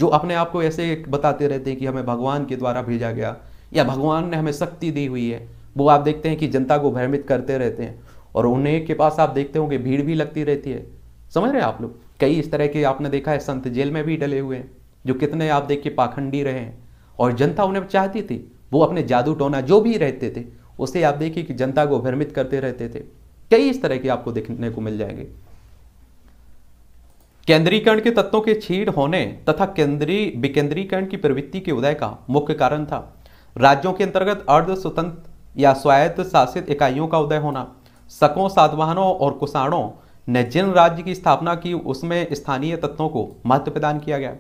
S1: जो अपने आप को ऐसे बताते रहते हैं कि हमें भगवान के द्वारा भेजा गया या भगवान ने हमें शक्ति दी हुई है वो आप देखते हैं कि जनता को भयमित करते रहते हैं और उन्हें के पास आप देखते होंगे भीड़ भी लगती रहती है समझ रहे हैं आप लोग कई इस तरह के आपने देखा है संत जेल में भी डले हुए हैं जो कितने आप देख के पाखंडी रहे हैं और जनता उन्हें चाहती थी वो अपने जादू टोना जो भी रहते थे उसे आप देखिए कि जनता को भ्रमित करते रहते थे कई इस तरह के आपको देखने को मिल जाएंगे केंद्रीकरण के तत्वों के छीड़ होने तथा केंद्रीय विकेंद्रीकरण की प्रवृत्ति के उदय का मुख्य कारण था राज्यों के अंतर्गत अर्ध स्वतंत्र या स्वायत्त शासित इकाइयों का उदय होना सकों सातवाहनों और कुसाणों ने जिन राज्य की स्थापना की उसमें स्थानीय तत्वों को महत्व प्रदान किया गया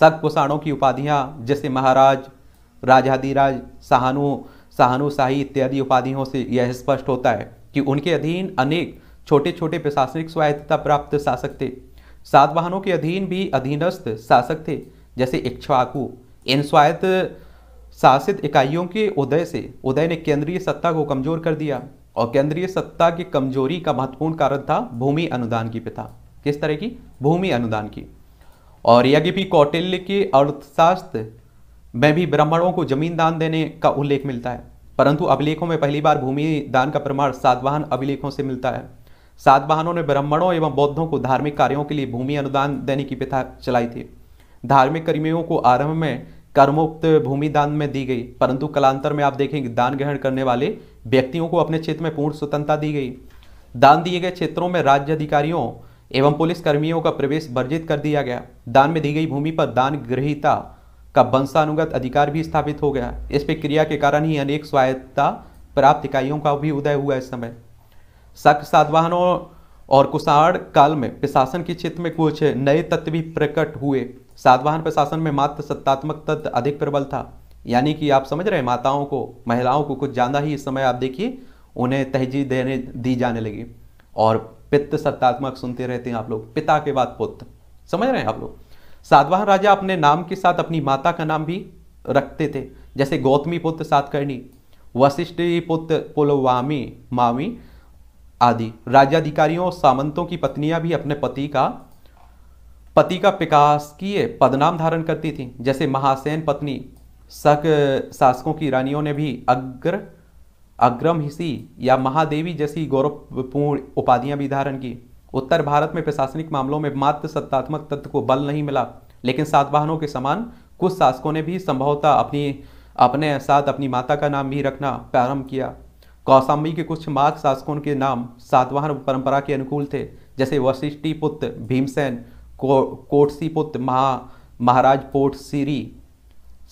S1: सत पुषाणों की उपाधियाँ जैसे महाराज राजाधिराज सहानु सहानुशाही इत्यादि उपाधियों से यह स्पष्ट होता है कि उनके अधीन अनेक छोटे छोटे प्रशासनिक स्वायत्तता प्राप्त शासक थे सातवाहनों के अधीन भी अधीनस्थ शासक थे जैसे इक्ष्वाकु इन स्वायत्त शासित इकाइयों के उदय से उदय ने केंद्रीय सत्ता को कमजोर कर दिया और केंद्रीय सत्ता की कमजोरी का महत्वपूर्ण कारण था भूमि अनुदान की प्रथा किस तरह की भूमि अनुदान की और यज्ञपी कौटिल्य के अर्थशास्त्र में भी ब्राह्मणों को जमीन दान देने का उल्लेख मिलता है परंतु अभिलेखों में पहली बार भूमि दान का प्रमाण सातवाहन अभिलेखों से मिलता है सातवाहनों ने ब्राह्मणों एवं बौद्धों को धार्मिक कार्यों के लिए भूमि अनुदान देने की प्रथा चलाई थी धार्मिक कर्मियों को आरंभ में कर्मोक्त भूमि दान में दी गई परंतु कलांतर में आप देखेंगे दान ग्रहण करने वाले व्यक्तियों को अपने क्षेत्र में पूर्ण स्वतंत्रता दी गई दान दिए गए क्षेत्रों में राज्य अधिकारियों एवं पुलिस कर्मियों का प्रवेश वर्जित कर दिया गया दान में दी गई भूमि पर दान ग्रहीता का वंशानुगत अधिकार भी स्थापित हो गया इस प्रक्रिया के कारण ही अनेक स्वायत्ता प्राप्त इकाइयों का भी उदय हुआ इस समय सख्त साधवाहनों और कुषाण काल में प्रशासन के क्षेत्र में कुछ नए तत्व भी प्रकट हुए सातवाहन प्रशासन में मात्र सत्तात्मक तत्व अधिक प्रबल था यानी कि आप समझ रहे माताओं को महिलाओं को कुछ ज़्यादा ही इस समय आप देखिए उन्हें तहजीब देने दी जाने लगी और पित्त सत्तात्मक सुनते रहते हैं आप लोग पिता के बाद पुत्र समझ रहे हैं आप लोग सातवाहन राजा अपने नाम के साथ अपनी माता का नाम भी रखते थे जैसे गौतमी पुत्र सातकर्णी वशिष्ठ पुत्र पुलवामी मामी आदि राज्याधिकारियों और सामंतों की पत्नियां भी अपने पति का पति का विकास किए पदनाम धारण करती थी जैसे महासेन पत्नी सक शासकों की रानियों ने भी अग्र अग्रम हिसी या महादेवी जैसी गौरवपूर्ण उपाधियां भी धारण की उत्तर भारत में प्रशासनिक मामलों में मात्र सत्तात्मक तत्व को बल नहीं मिला लेकिन सातवाहनों के समान कुछ शासकों ने भी संभवतः अपनी अपने साथ अपनी माता का नाम भी रखना प्रारंभ किया कौसाम्बी के कुछ मार्ग शासकों के नाम सातवाहन परंपरा के अनुकूल थे जैसे वशिष्ठी पुत्र भीमसेन को, कोटसी पुत महा महाराज पोर्ट सीरी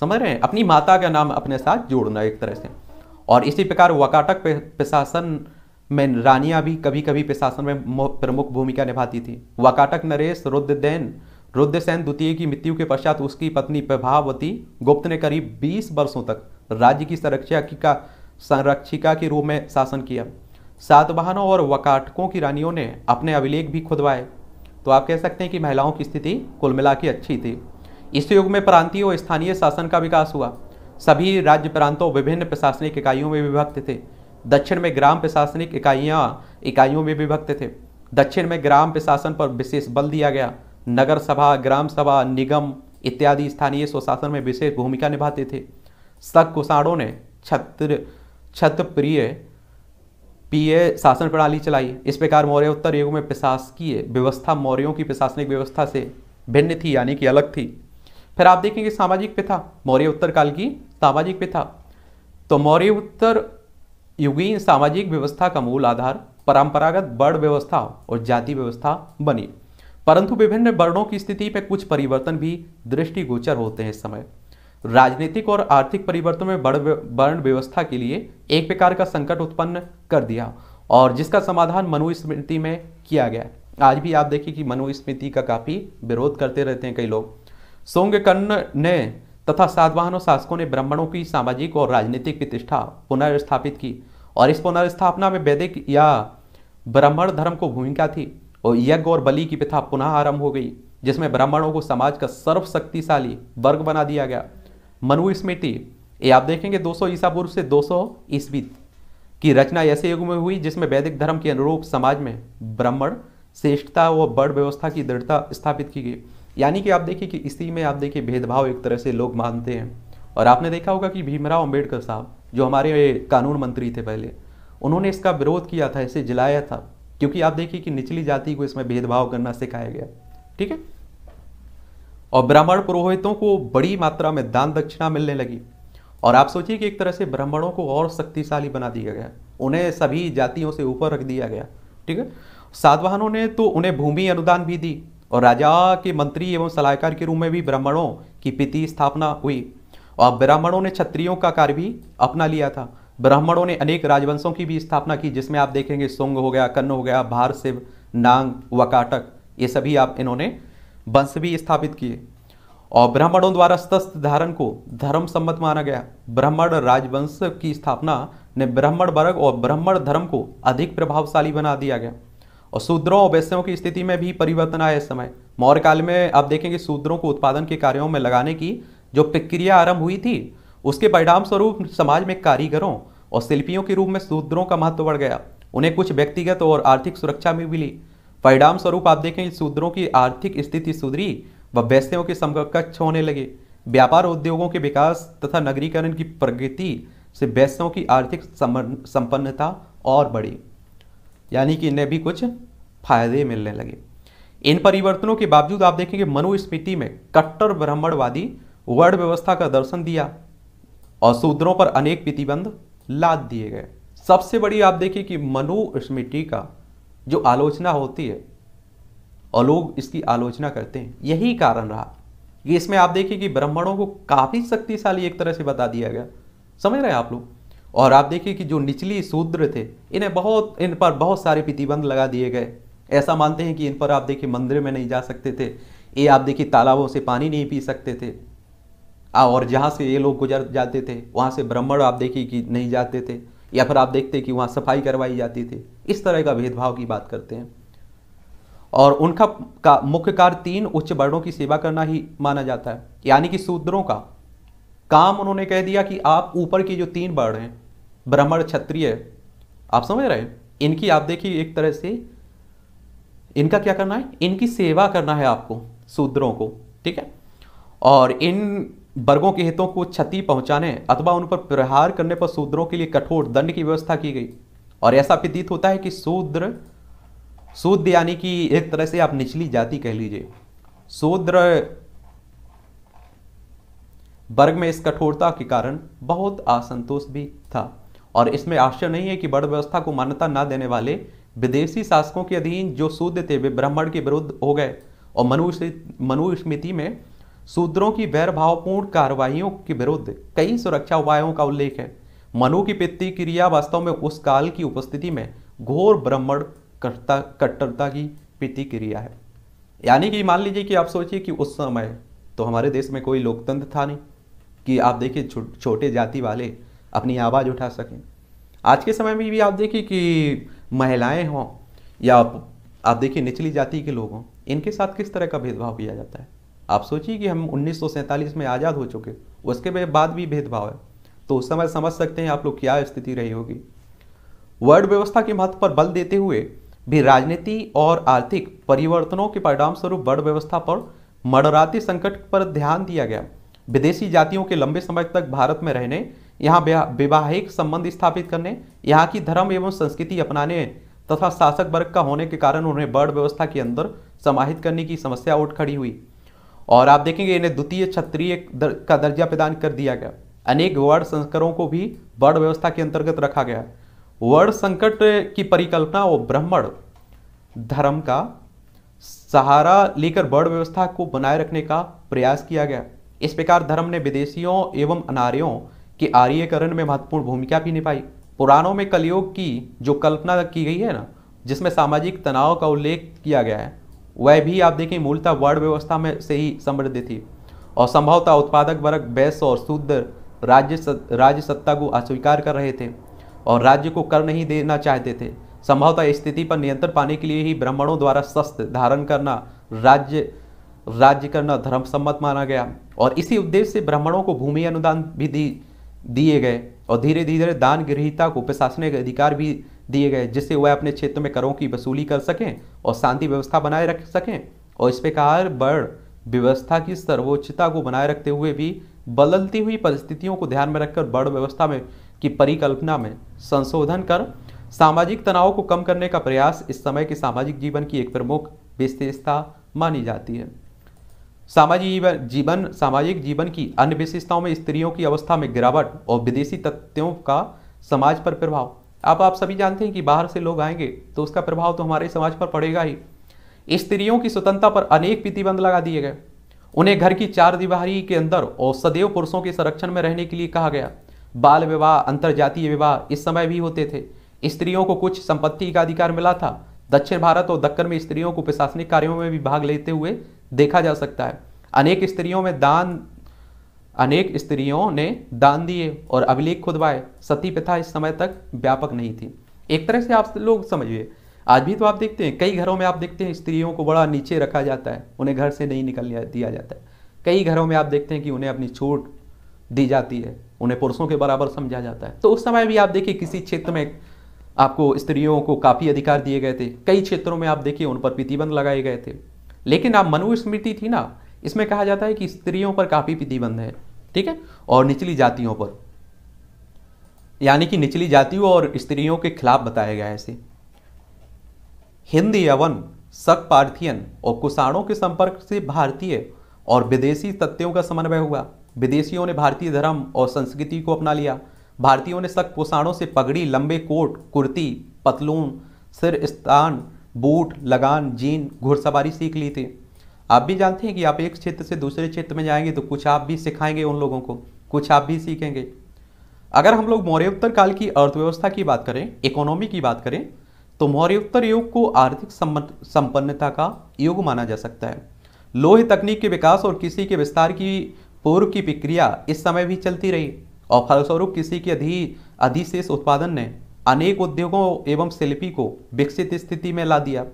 S1: समझ रहे हैं अपनी माता का नाम अपने साथ जोड़ना एक तरह से और इसी प्रकार वकाटक प्रशासन में रानियां भी कभी कभी प्रशासन में प्रमुख भूमिका निभाती थी वकाटक नरेश रुद्रदैन रुद्रसेन द्वितीय की मृत्यु के पश्चात उसकी पत्नी प्रभावती गुप्त ने करीब 20 वर्षों तक राज्य की संरक्षा की का संरक्षिका के रूप में शासन किया सातवाहनों और वकाटकों की रानियों ने अपने अभिलेख भी खुदवाए तो आप कह सकते हैं कि महिलाओं की स्थिति कुल मिला अच्छी थी इस युग में प्रांतीय और स्थानीय शासन का विकास हुआ सभी राज्य प्रांतों विभिन्न प्रशासनिक इकाइयों में विभक्त थे दक्षिण में ग्राम प्रशासनिक इकाइयाँ इकाइयों में विभक्त थे दक्षिण में ग्राम प्रशासन पर विशेष बल दिया गया नगर सभा ग्राम सभा निगम इत्यादि स्थानीय स्वशासन में विशेष भूमिका निभाते थे सख कुषाणों ने छत्र छत्रप्रिय पीए शासन प्रणाली चलाई इस प्रकार मौर्य उत्तर युग में प्रशासकीय व्यवस्था मौर्यों की प्रशासनिक व्यवस्था से भिन्न थी यानी कि अलग थी फिर आप देखेंगे सामाजिक प्रथा मौर्य उत्तर काल की सामाजिक प्रथा तो मौर्य उत्तर युगीन सामाजिक व्यवस्था का मूल आधार परंपरागत वर्ण व्यवस्था और जाति व्यवस्था बनी परंतु विभिन्न वर्णों की स्थिति पर कुछ परिवर्तन भी दृष्टिगोचर होते हैं इस समय राजनीतिक और आर्थिक परिवर्तन में वर्ण व्यवस्था के लिए एक प्रकार का संकट उत्पन्न कर दिया और जिसका समाधान मनुस्मृति में किया गया आज भी आप देखिए कि मनुस्मृति का काफी विरोध करते रहते हैं कई लोग सोंगकर्ण ने तथा सातवाहनों शासकों ने ब्राह्मणों की सामाजिक और राजनीतिक प्रतिष्ठा पुनर्स्थापित की और इस पुनर्स्थापना में वैदिक या ब्राह्मण धर्म को भूमिका थी और यज्ञ और बलि की प्रथा पुनः आरंभ हो गई जिसमें ब्राह्मणों को समाज का सर्वशक्तिशाली वर्ग बना दिया गया मनुस्मृति ये आप देखेंगे 200 ईसा पूर्व से 200 सौ ईस्वी की रचना ऐसे युग में हुई जिसमें वैदिक धर्म के अनुरूप समाज में ब्राह्मण श्रेष्ठता व बड़ व्यवस्था की दृढ़ता स्थापित की गई यानी कि आप देखिए कि इसी में आप देखिए भेदभाव एक तरह से लोग मानते हैं और आपने देखा होगा कि भीमराव अम्बेडकर साहब जो हमारे कानून मंत्री थे पहले उन्होंने इसका विरोध किया था इसे जलाया था क्योंकि आप देखिए कि निचली जाति को इसमें भेदभाव करना सिखाया गया ठीक है और ब्राह्मण पुरोहितों को बड़ी मात्रा में दान दक्षिणा मिलने लगी और आप सोचिए कि एक तरह से ब्राह्मणों को और शक्तिशाली बना दिया गया उन्हें सभी जातियों से ऊपर रख दिया गया ठीक है सातवाहनों ने तो उन्हें भूमि अनुदान भी दी और राजा के मंत्री एवं सलाहकार के रूप में भी ब्राह्मणों की पिति स्थापना हुई और ब्राह्मणों ने क्षत्रियों का कार्य भी अपना लिया था ब्राह्मणों ने अनेक राजवंशों की भी स्थापना की जिसमें आप देखेंगे सोंग हो गया कन्न हो गया भार नांग वकाटक ये सभी आप इन्होंने वंश भी स्थापित किए और ब्राह्मणों द्वारा शस्त्र धारण को धर्म सम्मत माना गया ब्राह्मण राजवंश की स्थापना ने ब्राह्मण वर्ग और ब्राह्मण धर्म को अधिक प्रभावशाली बना दिया गया और शूद्रों और वैश्यों की स्थिति में भी परिवर्तन आया इस समय मौर्य काल में आप देखेंगे शूद्रों को उत्पादन के कार्यों में लगाने की जो प्रक्रिया आरंभ हुई थी उसके परिणाम स्वरूप समाज में कारीगरों और शिल्पियों के रूप में शूद्रों का महत्व बढ़ गया उन्हें कुछ व्यक्तिगत और आर्थिक सुरक्षा भी मिली परिणाम स्वरूप आप देखें सूद्रों की आर्थिक स्थिति सुधरी व वैश्यों के समकक्ष होने लगे व्यापार उद्योगों के विकास तथा नगरीकरण की प्रगति से वैश्यों की आर्थिक संपन्नता और बढ़ी यानी कि इन्हें भी कुछ फायदे मिलने लगे इन परिवर्तनों के बावजूद आप देखेंगे मनुस्मृति में कट्टर ब्राह्मणवादी वर्ण व्यवस्था का दर्शन दिया और सूत्रों पर अनेक प्रतिबंध लाद दिए गए सबसे बड़ी आप देखिए कि मनुस्मृति का जो आलोचना होती है और लोग इसकी आलोचना करते हैं यही कारण रहा कि इसमें आप देखिए कि ब्राह्मणों को काफ़ी शक्तिशाली एक तरह से बता दिया गया समझ रहे हैं आप लोग और आप देखिए कि जो निचली शूद्र थे इन्हें बहुत इन पर बहुत सारे प्रतिबंध लगा दिए गए ऐसा मानते हैं कि इन पर आप देखिए मंदिर में नहीं जा सकते थे ये आप देखिए तालाबों से पानी नहीं पी सकते थे और जहाँ से ये लोग गुजर जाते थे वहाँ से ब्राह्मण आप देखिए कि नहीं जाते थे या फिर आप देखते कि वहाँ सफाई करवाई जाती थी इस तरह का भेदभाव की बात करते हैं और उनका का मुख्य कार्य तीन उच्च वर्णों की सेवा करना ही माना जाता है यानी कि शूद्रों का काम उन्होंने कह दिया कि आप ऊपर के जो तीन वर्ण हैं ब्राह्मण क्षत्रिय आप समझ रहे हैं इनकी आप देखिए एक तरह से इनका क्या करना है इनकी सेवा करना है आपको शूद्रों को ठीक है और इन वर्गों के हितों को क्षति पहुंचाने अथवा उन पर प्रहार करने पर शूद्रों के लिए कठोर दंड की व्यवस्था की गई और ऐसा प्रतीत होता है कि शूद्र शूद्र यानी कि एक तरह से आप निचली जाति कह लीजिए शूद्र वर्ग में इस कठोरता के कारण बहुत असंतोष भी था और इसमें आश्चर्य नहीं है कि बड़ व्यवस्था को मान्यता न देने वाले विदेशी शासकों के अधीन जो शूद्र थे वे ब्राह्मण के विरुद्ध हो गए और मनुस्मृति में सूत्रों की वैरभावपूर्ण कार्रवाइयों के विरुद्ध कई सुरक्षा उपायों का उल्लेख है मनु की पित्ती क्रिया वास्तव में उस काल की उपस्थिति में घोर ब्राह्मण कट्टरता की प्रतिक्रिया है यानी कि मान लीजिए कि आप सोचिए कि उस समय तो हमारे देश में कोई लोकतंत्र था नहीं कि आप देखिए छो, छोटे जाति वाले अपनी आवाज़ उठा सकें आज के समय में भी आप देखिए कि महिलाएं हों या आप देखिए निचली जाति के लोग हों इनके साथ किस तरह का भेदभाव किया जाता है आप सोचिए कि हम उन्नीस में आज़ाद हो चुके उसके बाद भी भेदभाव है तो उस समय समझ सकते हैं आप लोग क्या स्थिति रही होगी वर्ड व्यवस्था के महत्व पर बल देते हुए भी राजनीति और आर्थिक परिवर्तनों के परिणाम स्वरूप वर्ड व्यवस्था पर मडराती संकट पर ध्यान दिया गया विदेशी जातियों के लंबे समय तक भारत में रहने यहाँ वैवाहिक संबंध स्थापित करने यहाँ की धर्म एवं संस्कृति अपनाने तथा शासक वर्ग का होने के कारण उन्हें वर्ड व्यवस्था के अंदर समाहित करने की समस्या उठ खड़ी हुई और आप देखेंगे इन्हें द्वितीय क्षत्रिय दर, का दर्जा प्रदान कर दिया गया अनेक वर्ण संस्करों को भी वर्ण व्यवस्था के अंतर्गत रखा गया वर्ण संकट की परिकल्पना और ब्राह्मण धर्म का सहारा लेकर वर्ण व्यवस्था को बनाए रखने का प्रयास किया गया इस प्रकार धर्म ने विदेशियों एवं अनार्यों के आर्यकरण में महत्वपूर्ण भूमिका भी निभाई पुराणों में कलयुग की जो कल्पना की गई है ना जिसमें सामाजिक तनाव का उल्लेख किया गया है वह भी आप देखें मूलतः वर्ण व्यवस्था में से ही समृद्ध थी और संभवतः उत्पादक वर्ग वैश्य और शुद्ध राज्य राज्य सत्ता को अस्वीकार कर रहे थे और राज्य को कर नहीं देना चाहते थे संभवतः स्थिति पर नियंत्रण पाने के लिए ही ब्राह्मणों द्वारा शस्त्र धारण करना राज्य राज्य करना धर्म सम्मत माना गया और इसी उद्देश्य से ब्राह्मणों को भूमि अनुदान भी दी दिए गए और धीरे धीरे दान गृहिता को प्रशासनिक अधिकार भी दिए गए जिससे वह अपने क्षेत्र में करों की वसूली कर सकें और शांति व्यवस्था बनाए रख सकें और इस प्रकार बड़ व्यवस्था की सर्वोच्चता को बनाए रखते हुए भी बदलती हुई परिस्थितियों को ध्यान में रखकर बड़ व्यवस्था में की परिकल्पना में संशोधन कर सामाजिक तनाव को कम करने का प्रयास इस समय के सामाजिक जीवन की एक प्रमुख विशेषता मानी जाती है सामाजिक जीवन जीवन सामाजिक जीवन की अन्य विशेषताओं में स्त्रियों की अवस्था में गिरावट और विदेशी तथ्यों का समाज पर प्रभाव अब आप सभी जानते हैं कि बाहर से लोग आएंगे तो उसका प्रभाव तो हमारे समाज पर पड़ेगा ही स्त्रियों की स्वतंत्रता पर अनेक प्रतिबंध लगा दिए गए उन्हें घर की चार दीवारी के अंदर और सदैव पुरुषों के संरक्षण में रहने के लिए कहा गया बाल विवाह अंतर जातीय विवाह इस समय भी होते थे स्त्रियों को कुछ संपत्ति का अधिकार मिला था दक्षिण भारत और दक्कन में स्त्रियों को प्रशासनिक कार्यों में भी भाग लेते हुए देखा जा सकता है अनेक स्त्रियों में दान अनेक स्त्रियों ने दान दिए और अभिलेख खुदवाए सती प्रथा इस समय तक व्यापक नहीं थी एक तरह से आप लोग समझिए आज भी तो आप देखते हैं कई घरों में आप देखते हैं स्त्रियों को बड़ा नीचे रखा जाता है उन्हें घर से नहीं निकल दिया जाता है कई घरों में आप देखते हैं कि उन्हें अपनी छूट दी जाती है उन्हें पुरुषों के बराबर समझा जाता है तो उस समय भी आप देखिए किसी क्षेत्र में आपको स्त्रियों को काफ़ी अधिकार दिए गए थे कई क्षेत्रों में आप देखिए उन पर प्रतिबंध लगाए गए थे लेकिन आप मनुस्मृति थी ना इसमें कहा जाता है कि स्त्रियों पर काफी प्रतिबंध है ठीक है और निचली जातियों पर यानी कि निचली जातियों और स्त्रियों के खिलाफ बताया गया है इसे हिंदी यवन सक पार्थियन और कुषाणों के संपर्क से भारतीय और विदेशी तथ्यों का समन्वय हुआ विदेशियों ने भारतीय धर्म और संस्कृति को अपना लिया भारतीयों ने सक पुषाणों से पगड़ी लंबे कोट कुर्ती पतलून सिर स्थान बूट लगान जीन घुड़सवारी सीख ली थी आप भी जानते हैं कि आप एक क्षेत्र से दूसरे क्षेत्र में जाएंगे तो कुछ आप भी सिखाएंगे उन लोगों को कुछ आप भी सीखेंगे अगर हम लोग मौर्योत्तर काल की अर्थव्यवस्था की बात करें इकोनॉमी की बात करें तो मौर्योत्तर युग को आर्थिक संपन्नता का युग माना जा सकता है लोह तकनीक के विकास और किसी के विस्तार की पूर्व की प्रक्रिया इस समय भी चलती रही और फलस्वरूप किसी के अधि अधिशेष उत्पादन ने अनेक उद्योगों एवं शिल्पी को विकसित स्थिति में ला दिया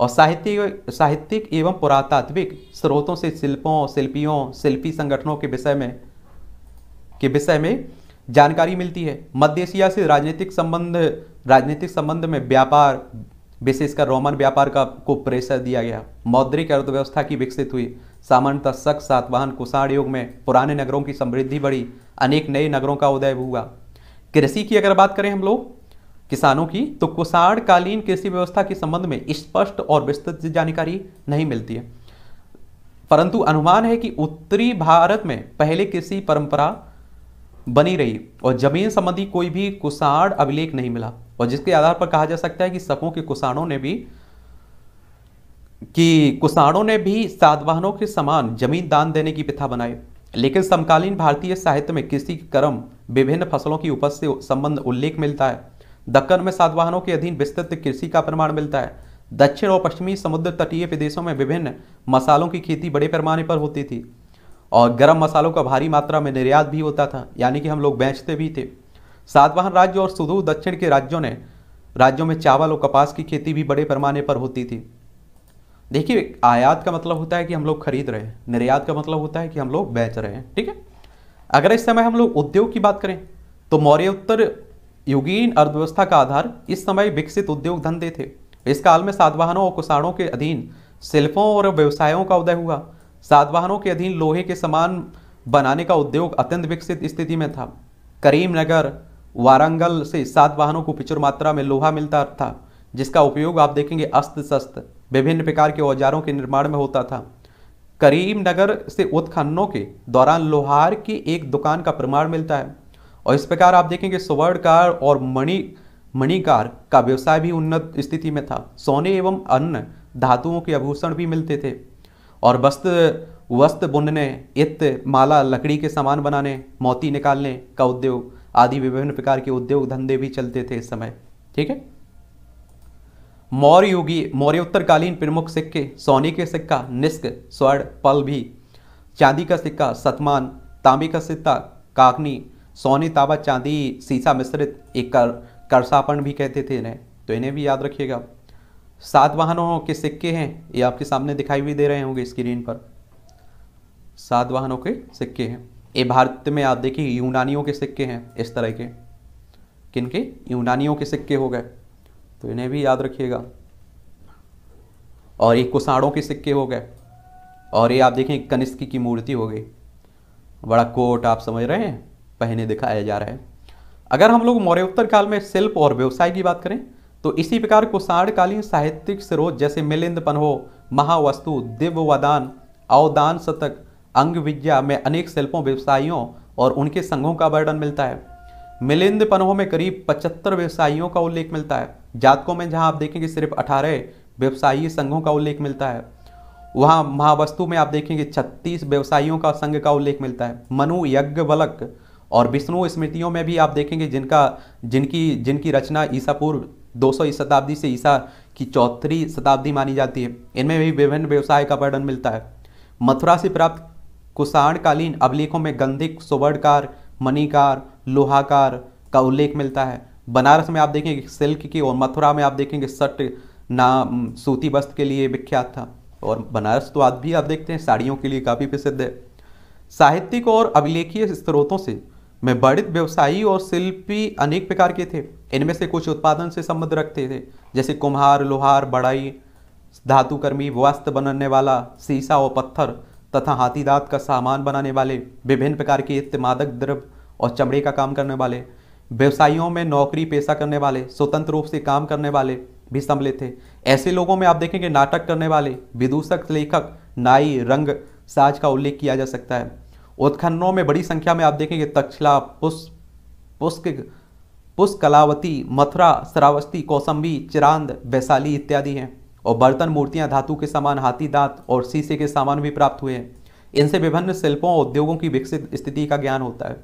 S1: और साहित्य साहित्यिक एवं पुरातात्विक स्रोतों से शिल्पों शिल्पियों शिल्पी संगठनों के विषय में के विषय में जानकारी मिलती है मध्य एशिया से राजनीतिक संबंध राजनीतिक संबंध में व्यापार विशेषकर रोमन व्यापार का को प्रेशर दिया गया मौद्रिक अर्थव्यवस्था की विकसित हुई सामान्यतः शक सातवाहन कुषाण युग में पुराने नगरों की समृद्धि बढ़ी अनेक नए नगरों का उदय हुआ कृषि की अगर बात करें हम लोग किसानों की तो कुसाड़कालीन कृषि व्यवस्था के संबंध में स्पष्ट और विस्तृत जानकारी नहीं मिलती है परंतु अनुमान है कि उत्तरी भारत में पहले कृषि परंपरा बनी रही और जमीन संबंधी कोई भी कुसाण अभिलेख नहीं मिला और जिसके आधार पर कहा जा सकता है कि सपों के कुसाणों ने भी कि कुसाणों ने भी सातवाहनों के समान जमीन दान देने की प्रथा बनाई लेकिन समकालीन भारतीय साहित्य में कृषि क्रम विभिन्न फसलों की उपज से संबंध उल्लेख मिलता है दक्कन में सातवाहनों के अधीन विस्तृत कृषि का प्रमाण मिलता है दक्षिण और पश्चिमी समुद्र तटीय प्रदेशों में विभिन्न मसालों की खेती बड़े पैमाने पर होती थी और गर्म मसालों का भारी मात्रा में निर्यात भी होता था यानी कि हम लोग बेचते भी थे सातवाहन राज्य और सुदूर दक्षिण के राज्यों ने राज्यों में चावल और कपास की खेती भी बड़े पैमाने पर होती थी देखिए आयात का मतलब होता है कि हम लोग खरीद रहे हैं निर्यात का मतलब होता है कि हम लोग बेच रहे हैं ठीक है अगर इस समय हम लोग उद्योग की बात करें तो मौर्य उत्तर युगीन अर्थव्यवस्था का आधार इस समय विकसित उद्योग धंधे थे इस काल में सातवाहनों और कुसाणों के अधीन शिल्पों और व्यवसायों का उदय हुआ सातवाहनों के अधीन लोहे के समान बनाने का उद्योग अत्यंत विकसित स्थिति में था करीमनगर वारंगल से सातवाहनों को प्रचुर मात्रा में लोहा मिलता था जिसका उपयोग आप देखेंगे अस्त्र शस्त्र विभिन्न प्रकार के औजारों के निर्माण में होता था करीमनगर से उत्खननों के दौरान लोहार की एक दुकान का प्रमाण मिलता है और इस प्रकार आप देखेंगे सुवर्णकार और मणि मणिकार का व्यवसाय भी उन्नत स्थिति में था सोने एवं अन्य धातुओं के आभूषण भी मिलते थे और वस्त्र वस्त्र बुनने इत माला लकड़ी के सामान बनाने मोती निकालने का उद्योग आदि विभिन्न प्रकार के उद्योग धंधे भी चलते थे इस समय ठीक है मौर्य युगी मौर्य उत्तरकालीन प्रमुख सिक्के सोने के सिक्का निस्क स्वर्ण पल भी चांदी का सिक्का सतमान तांबे का सिक्का काकनी सोने ताबा चांदी सीसा मिश्रित एक कर करसापन भी कहते थे इन्हें तो इन्हें भी याद रखिएगा सात वाहनों के सिक्के हैं ये आपके सामने दिखाई भी दे रहे होंगे स्क्रीन पर सात वाहनों के सिक्के हैं ये भारत में आप देखिए यूनानियों के सिक्के हैं इस तरह के किनके यूनानियों के सिक्के हो गए तो इन्हें भी याद रखिएगा और ये कुसाड़ों के सिक्के हो गए और ये आप देखें कनिष्क की मूर्ति हो गई बड़ा कोट आप समझ रहे हैं पहने दिखाया जा रहा है अगर हम लोग मौर्योत्तर काल में शिल्प और व्यवसाय की बात करें तो इसी प्रकार कुषाणकालीन साहित्यिक स्रोत जैसे मिलिंद पन्हो महावस्तु दिव्य वदान अवदान शतक अंग विद्या में अनेक शिल्पों व्यवसायियों और उनके संघों का वर्णन मिलता है मिलिंद पन्हों में करीब 75 व्यवसायियों का उल्लेख मिलता है जातकों में जहां आप देखेंगे सिर्फ 18 व्यवसायी संघों का उल्लेख मिलता है वहां महावस्तु में आप देखेंगे 36 व्यवसायियों का संघ का उल्लेख मिलता है मनु यज्ञ बलक और विष्णु स्मृतियों में भी आप देखेंगे जिनका जिनकी जिनकी रचना ईसा पूर्व दो सौ शताब्दी से ईसा की चौथी शताब्दी मानी जाती है इनमें भी विभिन्न व्यवसाय का वर्णन मिलता है मथुरा से प्राप्त कुषाणकालीन अभिलेखों में गंधिक सुवर्णकार मणिकार लोहाकार का उल्लेख मिलता है बनारस में आप देखेंगे सिल्क की और मथुरा में आप देखेंगे सट नाम सूती वस्त्र के लिए विख्यात था और बनारस तो आज भी आप देखते हैं साड़ियों के लिए काफ़ी प्रसिद्ध है साहित्यिक और अभिलेखीय स्रोतों से में बड़ित व्यवसायी और शिल्पी अनेक प्रकार के थे इनमें से कुछ उत्पादन से संबंध रखते थे जैसे कुम्हार लोहार बड़ाई धातुकर्मी वस्त्र बनाने वाला शीशा और पत्थर तथा हाथी दांत का सामान बनाने वाले विभिन्न प्रकार के इतमादक द्रव्य और चमड़े का काम करने वाले व्यवसायियों में नौकरी पेशा करने वाले स्वतंत्र रूप से काम करने वाले भी सम्मिलित थे ऐसे लोगों में आप देखेंगे नाटक करने वाले विदूषक लेखक नाई रंग साज का उल्लेख किया जा सकता है उत्खननों में बड़ी संख्या में आप देखेंगे तक्षला पुष्प पुष्क पुष्कलावती मथुरा श्रावस्ती कौसम्बी चिरांद वैशाली इत्यादि हैं और बर्तन मूर्तियां धातु के समान हाथी दांत और शीशे के सामान भी प्राप्त हुए हैं इनसे विभिन्न शिल्पों और उद्योगों की विकसित स्थिति का ज्ञान होता है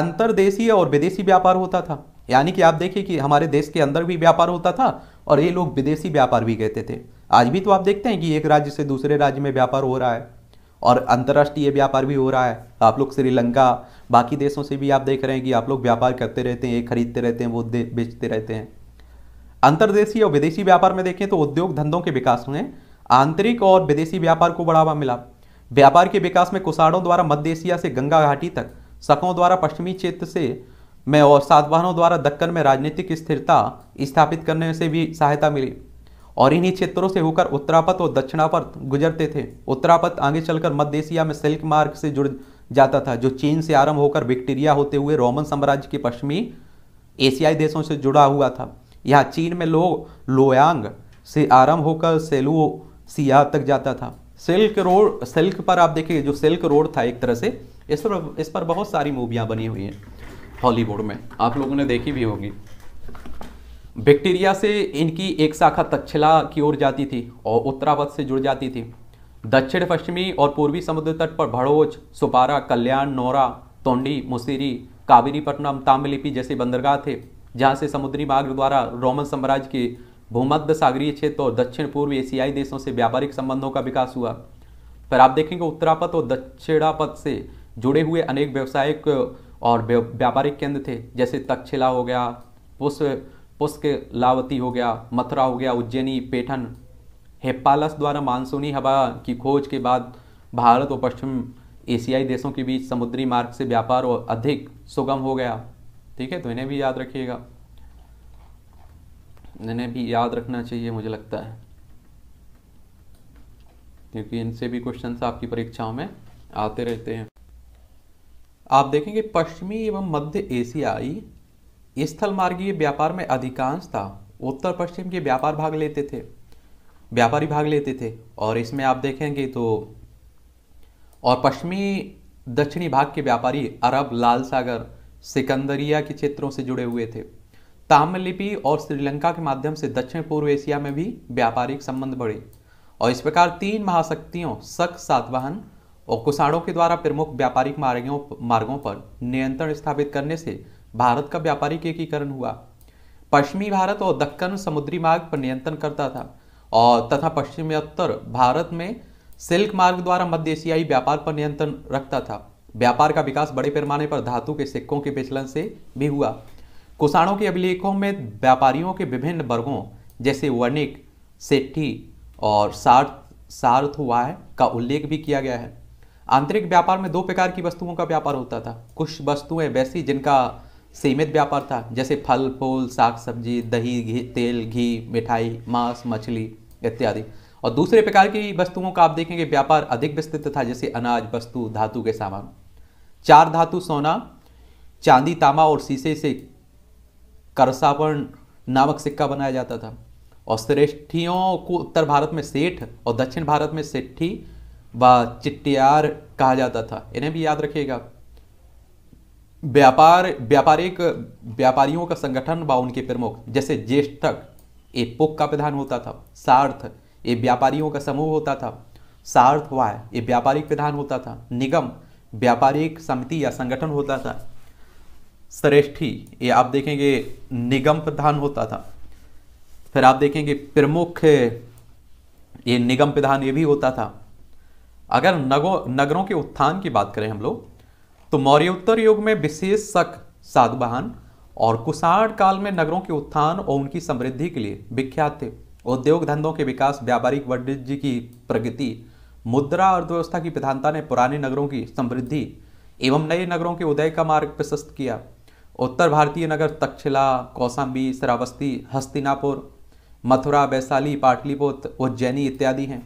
S1: अंतर्देशीय और विदेशी व्यापार होता था यानी कि आप देखिए कि हमारे देश के अंदर भी व्यापार होता था और ये लोग विदेशी व्यापार भी कहते थे आज भी तो आप देखते हैं कि एक राज्य से दूसरे राज्य में व्यापार हो रहा है और अंतर्राष्ट्रीय व्यापार भी हो रहा है आप लोग श्रीलंका बाकी देशों से भी आप देख रहे हैं कि आप लोग व्यापार करते रहते हैं ये खरीदते रहते हैं वो बेचते रहते हैं अंतर्देशीय और विदेशी व्यापार में देखें तो उद्योग धंधों के विकास में आंतरिक और विदेशी व्यापार को बढ़ावा मिला व्यापार के विकास में कुसाड़ों द्वारा मध्य एशिया से गंगा घाटी तक सखों द्वारा पश्चिमी क्षेत्र से में और सातवाहनों द्वारा दक्कन में राजनीतिक स्थिरता स्थापित करने से भी सहायता मिली और इन्हीं क्षेत्रों से होकर उत्तरापत और दक्षिणापत गुजरते थे उत्तरापत आगे चलकर मध्य एशिया में सिल्क मार्ग से जुड़ जाता था जो चीन से आरंभ होकर विक्टोरिया होते हुए रोमन साम्राज्य के पश्चिमी एशियाई देशों से जुड़ा हुआ था यहाँ चीन में लो लोयांग से आरंभ होकर सिया तक जाता था सिल्क रोड सिल्क पर आप देखिए जो सिल्क रोड था एक तरह से इस पर इस पर बहुत सारी मूवियाँ बनी हुई हैं हॉलीवुड में आप लोगों ने देखी भी होगी बैक्टीरिया से इनकी एक शाखा तक्षला की ओर जाती थी और उत्तरावत से जुड़ जाती थी दक्षिण पश्चिमी और पूर्वी समुद्र तट पर भड़ोच सुपारा कल्याण नौरा तोंडी मुसीरी कावेरीपट्टनम ताम्रलिपि जैसे बंदरगाह थे जहाँ से समुद्री मार्ग द्वारा रोमन साम्राज्य के भूमध्य सागरीय क्षेत्र और दक्षिण पूर्व एशियाई देशों से व्यापारिक संबंधों का विकास हुआ पर आप देखेंगे उत्तरापथ और दक्षिणापथ से जुड़े हुए अनेक व्यवसायिक और व्यापारिक केंद्र थे जैसे तक्षशिला हो गया पुष्प लावती हो गया मथुरा हो गया उज्जैनी पेठन हेपालस द्वारा मानसूनी हवा की खोज के बाद भारत और पश्चिम एशियाई देशों के बीच समुद्री मार्ग से व्यापार और अधिक सुगम हो गया ठीक है तो इन्हें भी याद रखिएगा इन्हें भी याद रखना चाहिए मुझे लगता है क्योंकि इनसे भी क्वेश्चन आपकी परीक्षाओं में आते रहते हैं आप देखेंगे पश्चिमी एवं मध्य एशियाई स्थल मार्गीय व्यापार में अधिकांशतः उत्तर पश्चिम के व्यापार भाग लेते थे व्यापारी भाग लेते थे और इसमें आप देखेंगे तो और पश्चिमी दक्षिणी भाग के व्यापारी अरब लाल सागर सिकंदरिया के क्षेत्रों से जुड़े हुए थे ताम्रलिपि और श्रीलंका के माध्यम से दक्षिण पूर्व एशिया में भी व्यापारिक संबंध बढ़े और इस प्रकार तीन महाशक्तियों शक सातवाहन और कुषाणों के द्वारा प्रमुख व्यापारिक मार्गों मार्गों पर नियंत्रण स्थापित करने से भारत का व्यापारिक एकीकरण हुआ पश्चिमी भारत और दक्कन समुद्री मार्ग पर नियंत्रण करता था और तथा पश्चिमी उत्तर भारत में सिल्क मार्ग द्वारा मध्य एशियाई व्यापार पर नियंत्रण रखता था व्यापार का विकास बड़े पैमाने पर धातु के सिक्कों के विचलन से भी हुआ कुषाणों के अभिलेखों में व्यापारियों के विभिन्न वर्गों जैसे वर्णिक सेठी और सार्थ सार्थ हुआ है का उल्लेख भी किया गया है आंतरिक व्यापार में दो प्रकार की वस्तुओं का व्यापार होता था कुछ वस्तुएं वैसी जिनका सीमित व्यापार था जैसे फल फूल साग सब्जी दही घी तेल घी मिठाई मांस मछली इत्यादि और दूसरे प्रकार की वस्तुओं का आप देखेंगे व्यापार अधिक विस्तृत था जैसे अनाज वस्तु धातु के सामान चार धातु सोना चांदी तांबा और शीशे से करसापण नामक सिक्का बनाया जाता था और श्रेष्ठियों को उत्तर भारत में सेठ और दक्षिण भारत में सेठी व चिट्टियार कहा जाता था इन्हें भी याद रखिएगा व्यापार व्यापारिक व्यापारियों का संगठन व उनके प्रमुख जैसे ज्येष्ठक ये पुक का प्रधान होता था सार्थ ये व्यापारियों का समूह होता था सार्थ वाय ये व्यापारिक प्रधान होता था निगम व्यापारिक समिति या संगठन होता था श्रेष्ठी ये आप देखेंगे निगम प्रधान होता था फिर आप देखेंगे प्रमुख ये निगम प्रधान ये भी होता था अगर नगो नगरों के उत्थान की बात करें हम लोग तो मौर्योत्तर युग में विशेष शक सातवाहन और कुषाण काल में नगरों के उत्थान और उनकी समृद्धि के लिए विख्यात थे उद्योग धंधों के विकास व्यापारिक वाणिज्य की प्रगति मुद्रा अर्थव्यवस्था की प्रधानता ने पुराने नगरों की समृद्धि एवं नए नगरों के उदय का मार्ग प्रशस्त किया उत्तर भारतीय नगर तक्षशिला कौसाम्बी श्रावस्ती हस्तिनापुर मथुरा वैशाली पाटलिपुत्र उज्जैनी इत्यादि हैं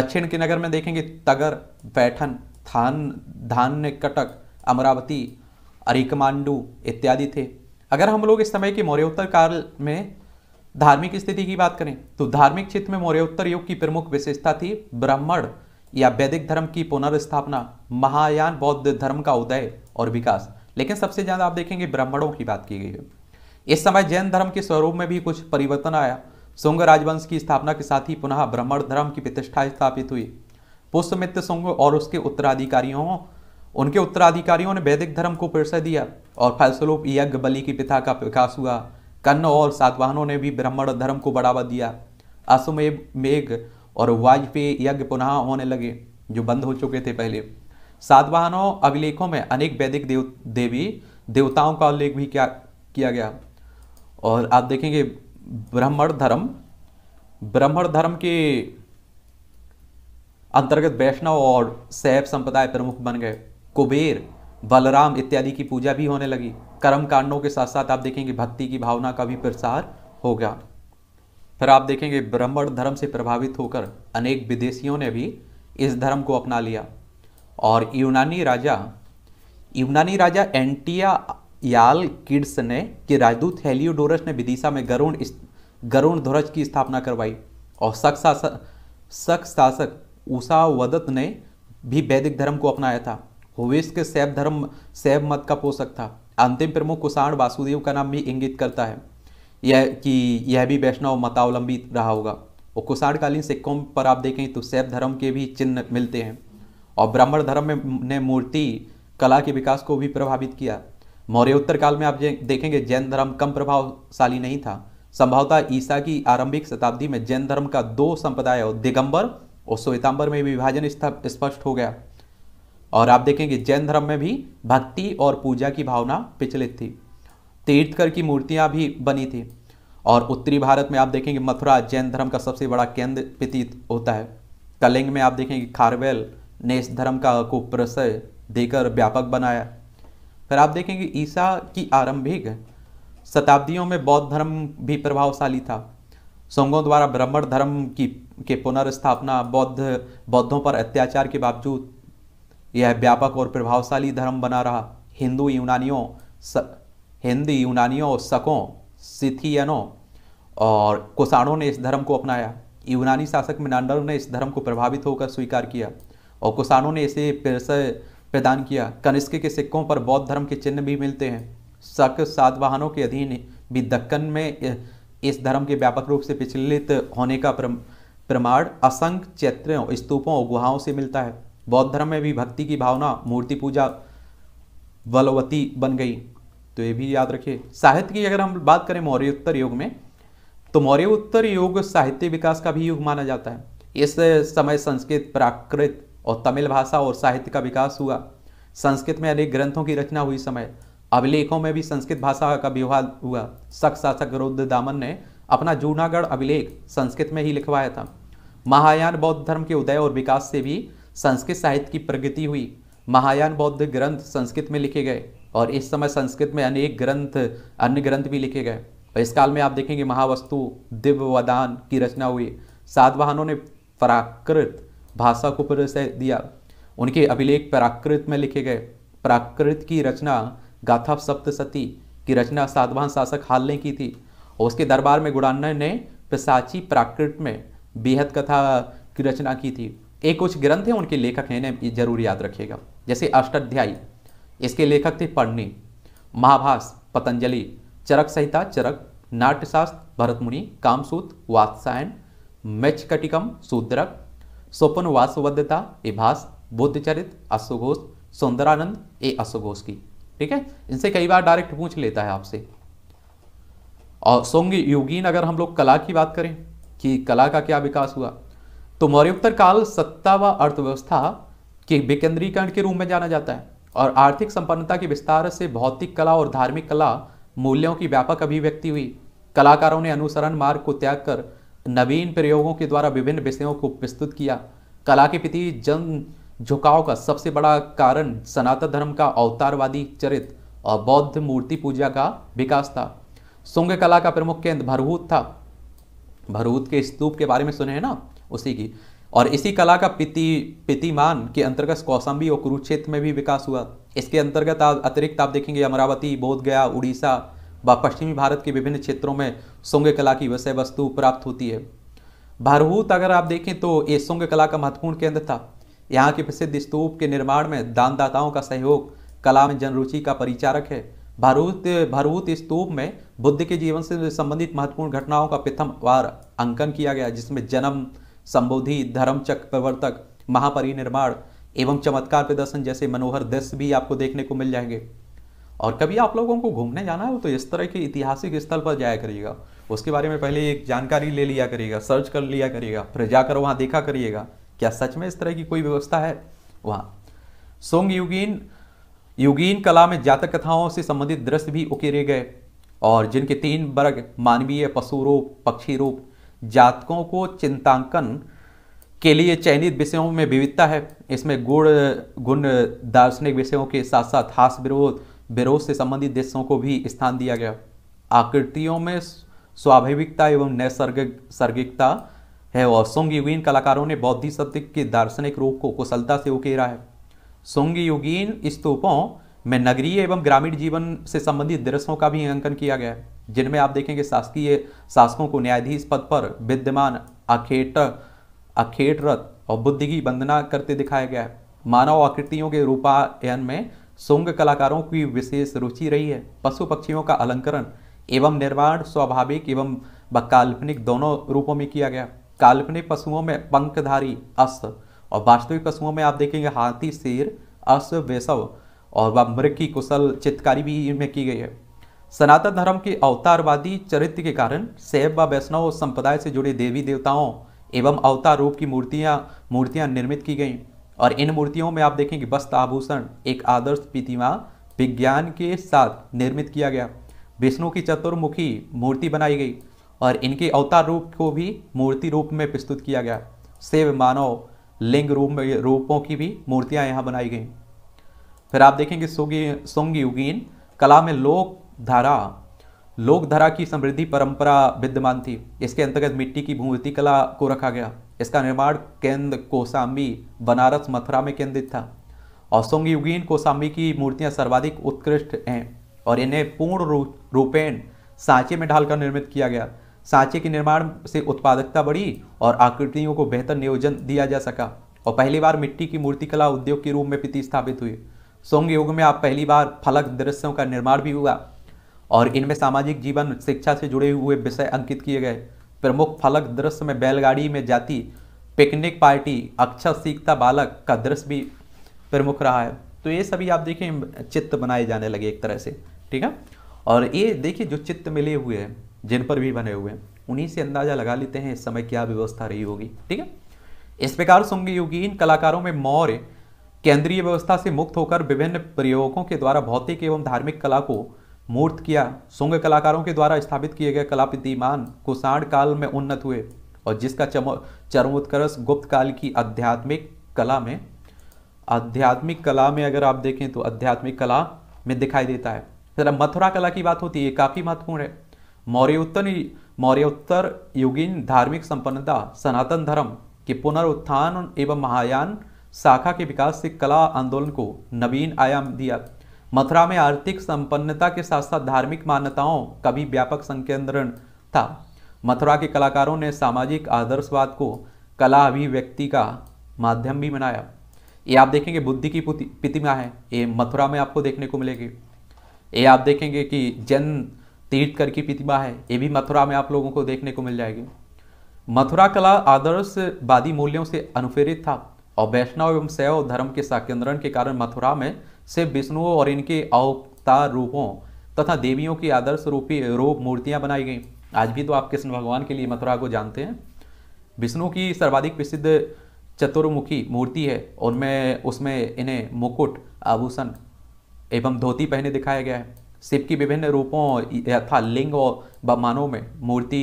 S1: दक्षिण के नगर में देखेंगे तगर बैठन थान धान्य कटक अमरावती अरिकमांडू इत्यादि थे अगर हम लोग इस समय के मौर्योत्तर काल में धार्मिक स्थिति की बात करें तो धार्मिक क्षेत्र में मौर्योत्तर युग की प्रमुख विशेषता थी ब्राह्मण या वैदिक धर्म की पुनर्स्थापना महायान बौद्ध धर्म का उदय और विकास लेकिन सबसे ज़्यादा आप देखेंगे ब्राह्मणों की बात की गई है इस समय जैन धर्म के स्वरूप में भी कुछ परिवर्तन आया सुंग राजवंश की स्थापना के साथ ही पुनः ब्राह्मण धर्म की प्रतिष्ठा स्थापित हुई पुष्पमित्र सुंग और उसके उत्तराधिकारियों उनके उत्तराधिकारियों ने वैदिक धर्म को प्रसय दिया और फलस्वरूप यज्ञ बलि की पिता का विकास हुआ कन्न और सातवाहनों ने भी ब्राह्मण धर्म को बढ़ावा दिया असुमे मेघ और वाजपेयी यज्ञ पुनः होने लगे जो बंद हो चुके थे पहले सातवाहनों अभिलेखों में अनेक वैदिक देव देवी देवताओं का उल्लेख भी क्या किया गया और आप देखेंगे ब्राह्मण धर्म ब्राह्मण धर्म के अंतर्गत वैष्णव और सैव संप्रदाय प्रमुख बन गए कुबेर बलराम इत्यादि की पूजा भी होने लगी कर्म कांडों के साथ साथ आप देखेंगे भक्ति की भावना का भी प्रसार हो गया फिर आप देखेंगे ब्राह्मण धर्म से प्रभावित होकर अनेक विदेशियों ने भी इस धर्म को अपना लिया और यूनानी राजा यूनानी राजा एंटिया याल किड्स ने कि राजदूत हेलियोडोरस ने विदिशा में गरुण गरुण ध्वज की स्थापना करवाई और शक शासक शक शासक उषावदत्त ने भी वैदिक धर्म को अपनाया था हुविस्क शैव धर्म शैव मत का पोषक था अंतिम प्रमुख कुषाण वासुदेव का नाम भी इंगित करता है यह कि यह भी वैष्णव मतावलंबी रहा होगा और कुषाणकालीन सिक्कों पर आप देखें तो शैव धर्म के भी चिन्ह मिलते हैं और ब्राह्मण धर्म में ने मूर्ति कला के विकास को भी प्रभावित किया मौर्योत्तर काल में आप देखेंगे जैन धर्म कम प्रभावशाली नहीं था संभवतः ईसा की आरंभिक शताब्दी में जैन धर्म का दो संप्रदाय दिगंबर और श्वेतांबर में विभाजन स्पष्ट हो गया और आप देखेंगे जैन धर्म में भी भक्ति और पूजा की भावना विचलित थी तीर्थकर की मूर्तियाँ भी बनी थी और उत्तरी भारत में आप देखेंगे मथुरा जैन धर्म का सबसे बड़ा केंद्र प्रतीत होता है कलिंग में आप देखेंगे खारवेल ने इस धर्म का कुप्रशय देकर व्यापक बनाया फिर आप देखेंगे ईसा की आरंभिक शताब्दियों में बौद्ध धर्म भी प्रभावशाली था संघों द्वारा ब्राह्मण धर्म की के पुनर्स्थापना बौद्ध बौद्धों पर अत्याचार के बावजूद यह व्यापक और प्रभावशाली धर्म बना रहा हिंदू यूनानियों स, हिंदी यूनानियों सकों सिथियनों और कुषाणों ने इस धर्म को अपनाया यूनानी शासक मिनांडर ने इस धर्म को प्रभावित होकर स्वीकार किया और कुषाणों ने इसे प्रसय प्रदान किया कनिष्क के सिक्कों पर बौद्ध धर्म के चिन्ह भी मिलते हैं शक सातवाहनों के अधीन भी दक्कन में इस धर्म के व्यापक रूप से प्रचलित होने का प्रमाण असंख्य चैत्रों स्तूपों और गुहाओं से मिलता है बौद्ध धर्म में भी भक्ति की भावना मूर्ति पूजा बलवती बन गई तो ये भी याद रखिए साहित्य की अगर हम बात करें मौर्योत्तर युग में तो मौर्योत्तर युग साहित्य विकास का भी युग माना जाता है इस समय संस्कृत प्राकृत और तमिल भाषा और साहित्य का विकास हुआ संस्कृत में अनेक ग्रंथों की रचना हुई समय अभिलेखों में भी संस्कृत भाषा का विवाद हुआ सक शासक रुद्र दामन ने अपना जूनागढ़ अभिलेख संस्कृत में ही लिखवाया था महायान बौद्ध धर्म के उदय और विकास से भी संस्कृत साहित्य की प्रगति हुई महायान बौद्ध ग्रंथ संस्कृत में लिखे गए और इस समय संस्कृत में अनेक ग्रंथ अन्य ग्रंथ भी लिखे गए और इस काल में आप देखेंगे महावस्तु दिव्य वदान की रचना हुई सातवाहनों ने प्राकृत भाषा को परिचय दिया उनके अभिलेख प्राकृत में लिखे गए प्राकृत की रचना गाथा सप्तसती की रचना सातवाहन शासक हाल ने की थी और उसके दरबार में गुड़ान्ना ने पिसाची प्राकृत में बेहद कथा की रचना की थी एक कुछ ग्रंथ है उनके लेखक हैं जरूर याद रखिएगा जैसे अष्टाध्यायी इसके लेखक थे पढ़नी महाभास पतंजलि चरक संहिता चरक नाट्यशास्त्र भरत मुनि कामसूत वात्सायन मैचकटिकम शूद्रक स्वपन वासवद्धता इभास बुद्धचरित अश्वघोष सौंदरानंद ए अश्वघोष की ठीक है इनसे कई बार डायरेक्ट पूछ लेता है आपसे और सोंग योगीन अगर हम लोग कला की बात करें कि कला का क्या विकास हुआ तो मौर्योत्तर काल सत्ता व अर्थव्यवस्था के विकेंद्रीकरण के रूप में जाना जाता है और आर्थिक संपन्नता के विस्तार से भौतिक कला और धार्मिक कला मूल्यों की व्यापक अभिव्यक्ति हुई कलाकारों ने अनुसरण मार्ग को त्याग कर नवीन प्रयोगों के द्वारा विभिन्न विषयों को प्रस्तुत किया कला के प्रति जन झुकाव का सबसे बड़ा कारण सनातन धर्म का अवतारवादी चरित्र और बौद्ध मूर्ति पूजा का विकास था शुंग कला का प्रमुख केंद्र भरभूत था भरूत के स्तूप के बारे में सुने हैं ना उसी की और इसी कला का पिति पितिमान के अंतर्गत कौसम्बी और कुरुक्षेत्र में भी विकास हुआ इसके अंतर्गत अतिरिक्त आप देखेंगे अमरावती बोध गया उड़ीसा व पश्चिमी भारत के विभिन्न क्षेत्रों में सुंग कला की विषय वस्तु प्राप्त होती है भारभूत अगर आप देखें तो ये सुंग कला का महत्वपूर्ण केंद्र था यहाँ के प्रसिद्ध स्तूप के निर्माण में दानदाताओं का सहयोग कला में जनरुचि का परिचारक है भारभूत भारभूत स्तूप में बुद्ध के जीवन से संबंधित महत्वपूर्ण घटनाओं का प्रथम वार अंकन किया गया जिसमें जन्म संबोधि धर्म चक्र प्रवर्तक महापरिनिर्माण एवं चमत्कार प्रदर्शन जैसे मनोहर दृश्य भी आपको देखने को मिल जाएंगे और कभी आप लोगों को घूमने जाना हो तो इस तरह के ऐतिहासिक स्थल पर जाया करिएगा उसके बारे में पहले एक जानकारी ले लिया करिएगा सर्च कर लिया करिएगा फिर जाकर वहाँ देखा करिएगा क्या सच में इस तरह की कोई व्यवस्था है वहाँ सोंग युगीन युगीन कला में जातक कथाओं से संबंधित दृश्य भी उकेरे गए और जिनके तीन वर्ग मानवीय पशु रूप पक्षी रूप जातकों को चिंतांकन के लिए चयनित विषयों में विविधता है इसमें गुण गुण दार्शनिक विषयों के साथ साथ हास विरोध विरोध से संबंधित देशों को भी स्थान दिया गया आकृतियों में स्वाभाविकता एवं नैसर्गिक सर्गिकता है और सुंग युगीन कलाकारों ने बौद्धिक शब्द के दार्शनिक रूप को कुशलता से उकेरा है सुंग युगीन स्तूपों में नगरीय एवं ग्रामीण जीवन से संबंधित दृश्यों का भी अंकन किया गया है जिनमें आप देखेंगे शासकीय शासकों को न्यायाधीश पद पर विद्यमान अखेट अखेटरत और बुद्धिगी वंदना करते दिखाया गया है मानव आकृतियों के रूपायन में सुंग कलाकारों की विशेष रुचि रही है पशु पक्षियों का अलंकरण एवं निर्माण स्वाभाविक एवं काल्पनिक दोनों रूपों में किया गया काल्पनिक पशुओं में पंखधारी अस्त्र और वास्तविक पशुओं में आप देखेंगे हाथी शेर अस्त्र वैसव और वह मृग की कुशल चित्रकारी भी इनमें की गई है सनातन धर्म के अवतारवादी चरित्र के कारण शैव व वैष्णव संप्रदाय से जुड़े देवी देवताओं एवं अवतार रूप की मूर्तियां मूर्तियां निर्मित की गई और इन मूर्तियों में आप देखेंगे वस्त्र आभूषण एक आदर्श प्रतिमा विज्ञान के साथ निर्मित किया गया विष्णु की चतुर्मुखी मूर्ति बनाई गई और इनके अवतार रूप को भी मूर्ति रूप में प्रस्तुत किया गया सेव मानव लिंग रूप में रूपों की भी मूर्तियाँ यहाँ बनाई गई फिर आप देखेंगे सोगी सोंगी युगीन कला में लोक धारा लोक धारा की समृद्धि परंपरा विद्यमान थी इसके अंतर्गत मिट्टी की भूमि कला को रखा गया इसका निर्माण केंद्र कोसाम्बी बनारस मथुरा में केंद्रित था और सोंगी युगीन कोसाम्बी की मूर्तियां सर्वाधिक उत्कृष्ट हैं और इन्हें पूर्ण रूप रूपेण सांचे में ढालकर निर्मित किया गया सांचे के निर्माण से उत्पादकता बढ़ी और आकृतियों को बेहतर नियोजन दिया जा सका और पहली बार मिट्टी की मूर्तिकला उद्योग के रूप में प्रतिस्थापित हुई सोंग युग में आप पहली बार फलक दृश्यों का निर्माण भी हुआ और इनमें सामाजिक जीवन शिक्षा से जुड़े हुए विषय अंकित किए गए प्रमुख फलक दृश्य में बैलगाड़ी में जाति पिकनिक पार्टी अक्षर सीखता बालक का दृश्य भी प्रमुख रहा है तो ये सभी आप देखें चित्र बनाए जाने लगे एक तरह से ठीक है और ये देखिए जो चित्र मिले हुए हैं जिन पर भी बने हुए हैं उन्हीं से अंदाजा लगा लेते हैं इस समय क्या व्यवस्था रही होगी ठीक है इस प्रकार संगी इन कलाकारों में मौर्य केंद्रीय व्यवस्था से मुक्त होकर विभिन्न प्रयोगों के द्वारा भौतिक एवं धार्मिक कला को मूर्त किया सुंग कलाकारों के द्वारा स्थापित किए गए कला प्रतिमान कुषाण काल में उन्नत हुए और जिसका चरमोत्कर्ष गुप्त काल की आध्यात्मिक कला में आध्यात्मिक कला में अगर आप देखें तो आध्यात्मिक कला में दिखाई देता है जरा मथुरा कला की बात होती है काफ़ी महत्वपूर्ण है मौर्योत्तर मौर्योत्तर युगीन धार्मिक संपन्नता सनातन धर्म के पुनरुत्थान एवं महायान शाखा के विकास से कला आंदोलन को नवीन आयाम दिया मथुरा में आर्थिक संपन्नता के साथ साथ धार्मिक मान्यताओं का भी व्यापक संकेंद्रण था मथुरा के कलाकारों ने सामाजिक आदर्शवाद को कला अभिव्यक्ति का माध्यम भी बनाया ये आप देखेंगे बुद्धि की प्रतिमा है ये मथुरा में आपको देखने को मिलेगी ये आप देखेंगे कि जैन तीर्थकर की प्रतिमा है ये भी मथुरा में आप लोगों को देखने को मिल जाएगी मथुरा कला आदर्शवादी मूल्यों से अनुप्रेरित था और वैष्णव एवं शैव धर्म के साकेंद्रण के कारण मथुरा में शिव विष्णु और इनके अवतार रूपों तथा देवियों की आदर्श रूपी रूप मूर्तियां बनाई गई आज भी तो आप कृष्ण भगवान के लिए मथुरा को जानते हैं विष्णु की सर्वाधिक प्रसिद्ध चतुर्मुखी मूर्ति है उनमें उसमें इन्हें मुकुट आभूषण एवं धोती पहने दिखाया गया है शिव की विभिन्न रूपों यथा लिंग और बमानों में मूर्ति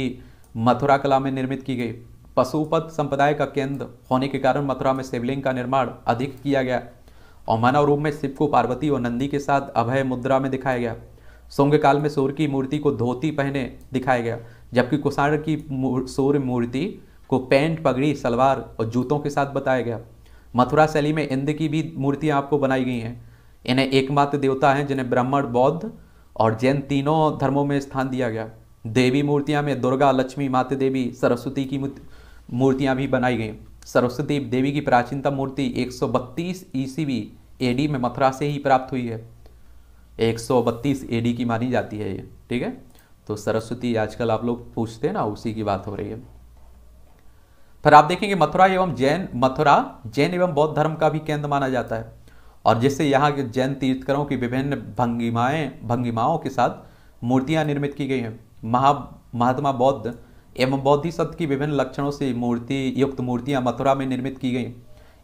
S1: मथुरा कला में निर्मित की गई पशुपत संप्रदाय का केंद्र होने के कारण मथुरा में शिवलिंग का निर्माण अधिक किया गया और मानव रूप में शिव को पार्वती और नंदी के साथ अभय मुद्रा में दिखाया गया सौंग काल में सूर्य की मूर्ति को धोती पहने दिखाया गया जबकि कुषाण की सूर्य मूर्ति को पैंट पगड़ी सलवार और जूतों के साथ बताया गया मथुरा शैली में इंद्र की भी मूर्तियाँ आपको बनाई गई हैं इन्हें एकमात्र देवता हैं जिन्हें ब्राह्मण बौद्ध और जैन तीनों धर्मों में स्थान दिया गया देवी मूर्तियाँ में दुर्गा लक्ष्मी माता देवी सरस्वती की मूर्तियाँ भी बनाई गई सरस्वती देवी की प्राचीनतम मूर्ति 132 ईसवी एडी में मथुरा से ही प्राप्त हुई है 132 एडी की मानी जाती है ये ठीक है तो सरस्वती आजकल आप लोग पूछते हैं ना उसी की बात हो रही है फिर आप देखेंगे मथुरा एवं जैन मथुरा जैन एवं बौद्ध धर्म का भी केंद्र माना जाता है और जिससे यहाँ के जैन तीर्थकरों की विभिन्न भंगिमाएँ भंगिमाओं के साथ मूर्तियाँ निर्मित की गई हैं महा महात्मा बौद्ध एवं बोधिसत्व की विभिन्न लक्षणों से मूर्ति युक्त मूर्तियां मथुरा में निर्मित की गई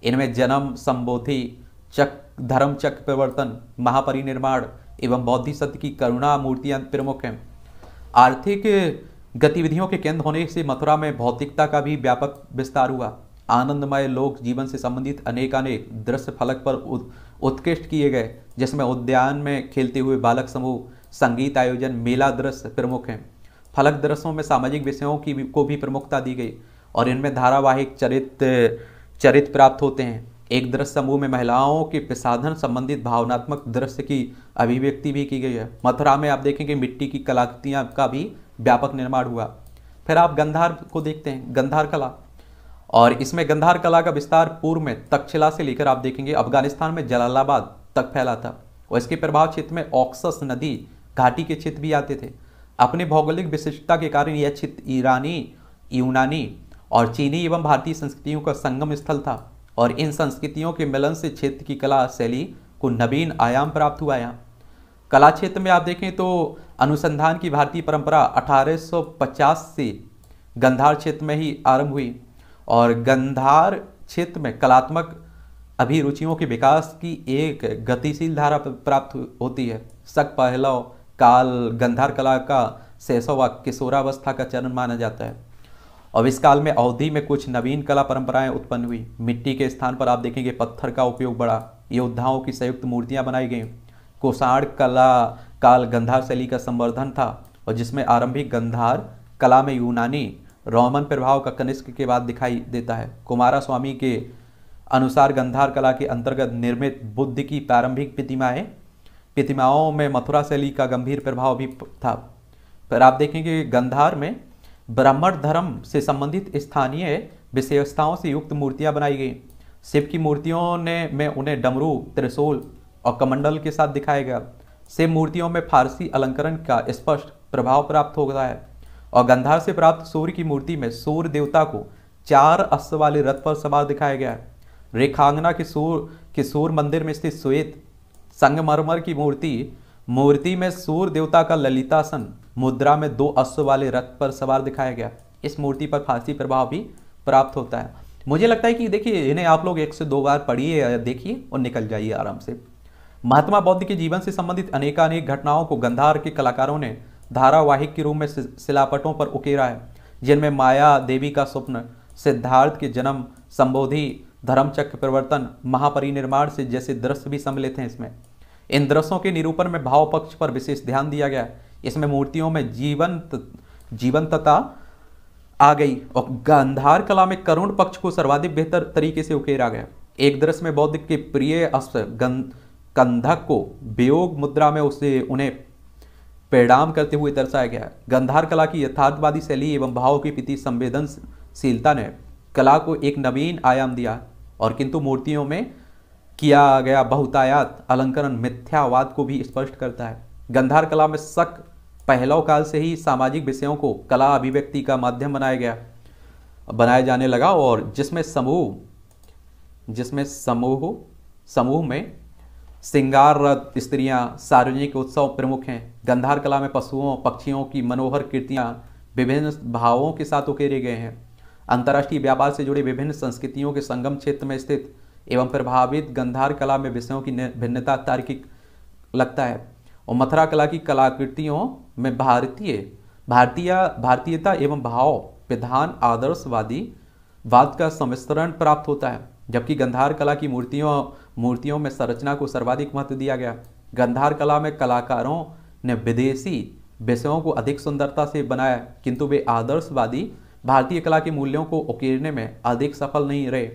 S1: इनमें जन्म संबोधि चक धर्म चक्र प्रवर्तन महापरिनिर्माण एवं बौद्धि सत्य की करुणा मूर्तियां प्रमुख हैं आर्थिक गतिविधियों के केंद्र होने से मथुरा में भौतिकता का भी व्यापक विस्तार हुआ आनंदमय लोक जीवन से संबंधित अनेकानेक दृश्य फलक पर उत्कृष्ट किए गए जिसमें उद्यान में खेलते हुए बालक समूह संगीत आयोजन मेला दृश्य प्रमुख हैं फलक दृश्यों में सामाजिक विषयों की भी, को भी प्रमुखता दी गई और इनमें धारावाहिक चरित्र चरित प्राप्त होते हैं एक दृश्य समूह में महिलाओं के प्रसाधन संबंधित भावनात्मक दृश्य की अभिव्यक्ति भी की गई है मथुरा में आप देखेंगे मिट्टी की कलाकृतियाँ का भी व्यापक निर्माण हुआ फिर आप गंधार को देखते हैं गंधार कला और इसमें गंधार कला का विस्तार पूर्व में तक्षशिला से लेकर आप देखेंगे अफगानिस्तान में जलालाबाद तक फैला था और इसके प्रभाव क्षेत्र में ऑक्सस नदी घाटी के क्षेत्र भी आते थे अपने भौगोलिक विशिष्टता के कारण यह क्षेत्र ईरानी यूनानी और चीनी एवं भारतीय संस्कृतियों का संगम स्थल था और इन संस्कृतियों के मिलन से क्षेत्र की कला शैली को नवीन आयाम प्राप्त हुआ यहाँ कला क्षेत्र में आप देखें तो अनुसंधान की भारतीय परंपरा 1850 से गंधार क्षेत्र में ही आरंभ हुई और गंधार क्षेत्र में कलात्मक अभिरुचियों के विकास की एक गतिशील धारा प्राप्त होती है सक पहलाव काल गंधार कला का शैशव व किशोरावस्था का चरण माना जाता है अब इस काल में अवधि में कुछ नवीन कला परंपराएं उत्पन्न हुई मिट्टी के स्थान पर आप देखेंगे पत्थर का उपयोग बढ़ा योद्धाओं की संयुक्त मूर्तियां बनाई गई कोषाण कला काल गंधार शैली का संवर्धन था और जिसमें आरंभिक गंधार कला में यूनानी रोमन प्रभाव का कनिष्क के बाद दिखाई देता है कुमारा स्वामी के अनुसार गंधार कला के अंतर्गत निर्मित बुद्ध की प्रारंभिक प्रतिमाएं प्रतिमाओं में मथुरा शैली का गंभीर प्रभाव भी था पर आप देखेंगे गंधार में ब्राह्मण धर्म से संबंधित स्थानीय विशेषताओं से युक्त मूर्तियाँ बनाई गई शिव की मूर्तियों ने में उन्हें डमरू त्रिशूल और कमंडल के साथ दिखाया गया शिव मूर्तियों में फारसी अलंकरण का स्पष्ट प्रभाव प्राप्त होता है और गंधार से प्राप्त सूर्य की मूर्ति में सूर्य देवता को चार अश्व वाले रथ पर सवार दिखाया गया है रेखांगना के सूर के सूर्य मंदिर में स्थित श्वेत संगमरमर की मूर्ति मूर्ति में सूर्य देवता का ललितासन मुद्रा में दो अश्व वाले रथ पर सवार दिखाया गया इस मूर्ति पर फारसी प्रभाव भी प्राप्त होता है मुझे लगता है कि देखिए इन्हें आप लोग एक से दो बार पढ़िए या देखिए और निकल जाइए आराम से महात्मा बौद्ध के जीवन से संबंधित अनेकानेक घटनाओं को गंधार के कलाकारों ने धारावाहिक के रूप में शिलापटों पर उकेरा है जिनमें माया देवी का स्वप्न सिद्धार्थ के जन्म संबोधि धर्मचक्र प्रवर्तन महापरिनिर्माण से जैसे दृश्य भी सम्मिलित हैं इसमें इन दृश्यों के निरूपण में भाव पक्ष पर विशेष ध्यान दिया गया इसमें मूर्तियों में जीवंत जीवंतता आ गई और गंधार कला में करुण पक्ष को सर्वाधिक बेहतर तरीके से उकेरा गया एक दृश्य में बौद्ध के प्रिय अस्त्र कंधक को बेयोग मुद्रा में उसे उन्हें परिणाम करते हुए दर्शाया गया गंधार कला की यथार्थवादी शैली एवं भाव की प्रति संवेदनशीलता ने कला को एक नवीन आयाम दिया और किंतु मूर्तियों में किया गया बहुतायात अलंकरण मिथ्यावाद को भी स्पष्ट करता है गंधार कला में शक पहलों काल से ही सामाजिक विषयों को कला अभिव्यक्ति का माध्यम बनाया गया बनाया जाने लगा और जिसमें समूह जिसमें समूह समूह में श्रृंगाररत स्त्रियां सार्वजनिक उत्सव प्रमुख हैं गंधार कला में पशुओं पक्षियों की मनोहर कृतियां विभिन्न भावों के साथ उकेरे गए हैं अंतर्राष्ट्रीय व्यापार से जुड़ी विभिन्न संस्कृतियों के संगम क्षेत्र में स्थित एवं प्रभावित गंधार कला में विषयों की भिन्नता तार्किक लगता है और मथुरा कला की कलाकृतियों में भारतीय भारतीय भारतीयता एवं भाव विधान आदर्शवादी वाद का सम्मिश्रण प्राप्त होता है जबकि गंधार कला की मूर्तियों मूर्तियों में संरचना को सर्वाधिक महत्व दिया गया गंधार कला में कलाकारों ने विदेशी विषयों को अधिक सुंदरता से बनाया किंतु वे आदर्शवादी भारतीय कला के मूल्यों को उकेरने में अधिक सफल नहीं रहे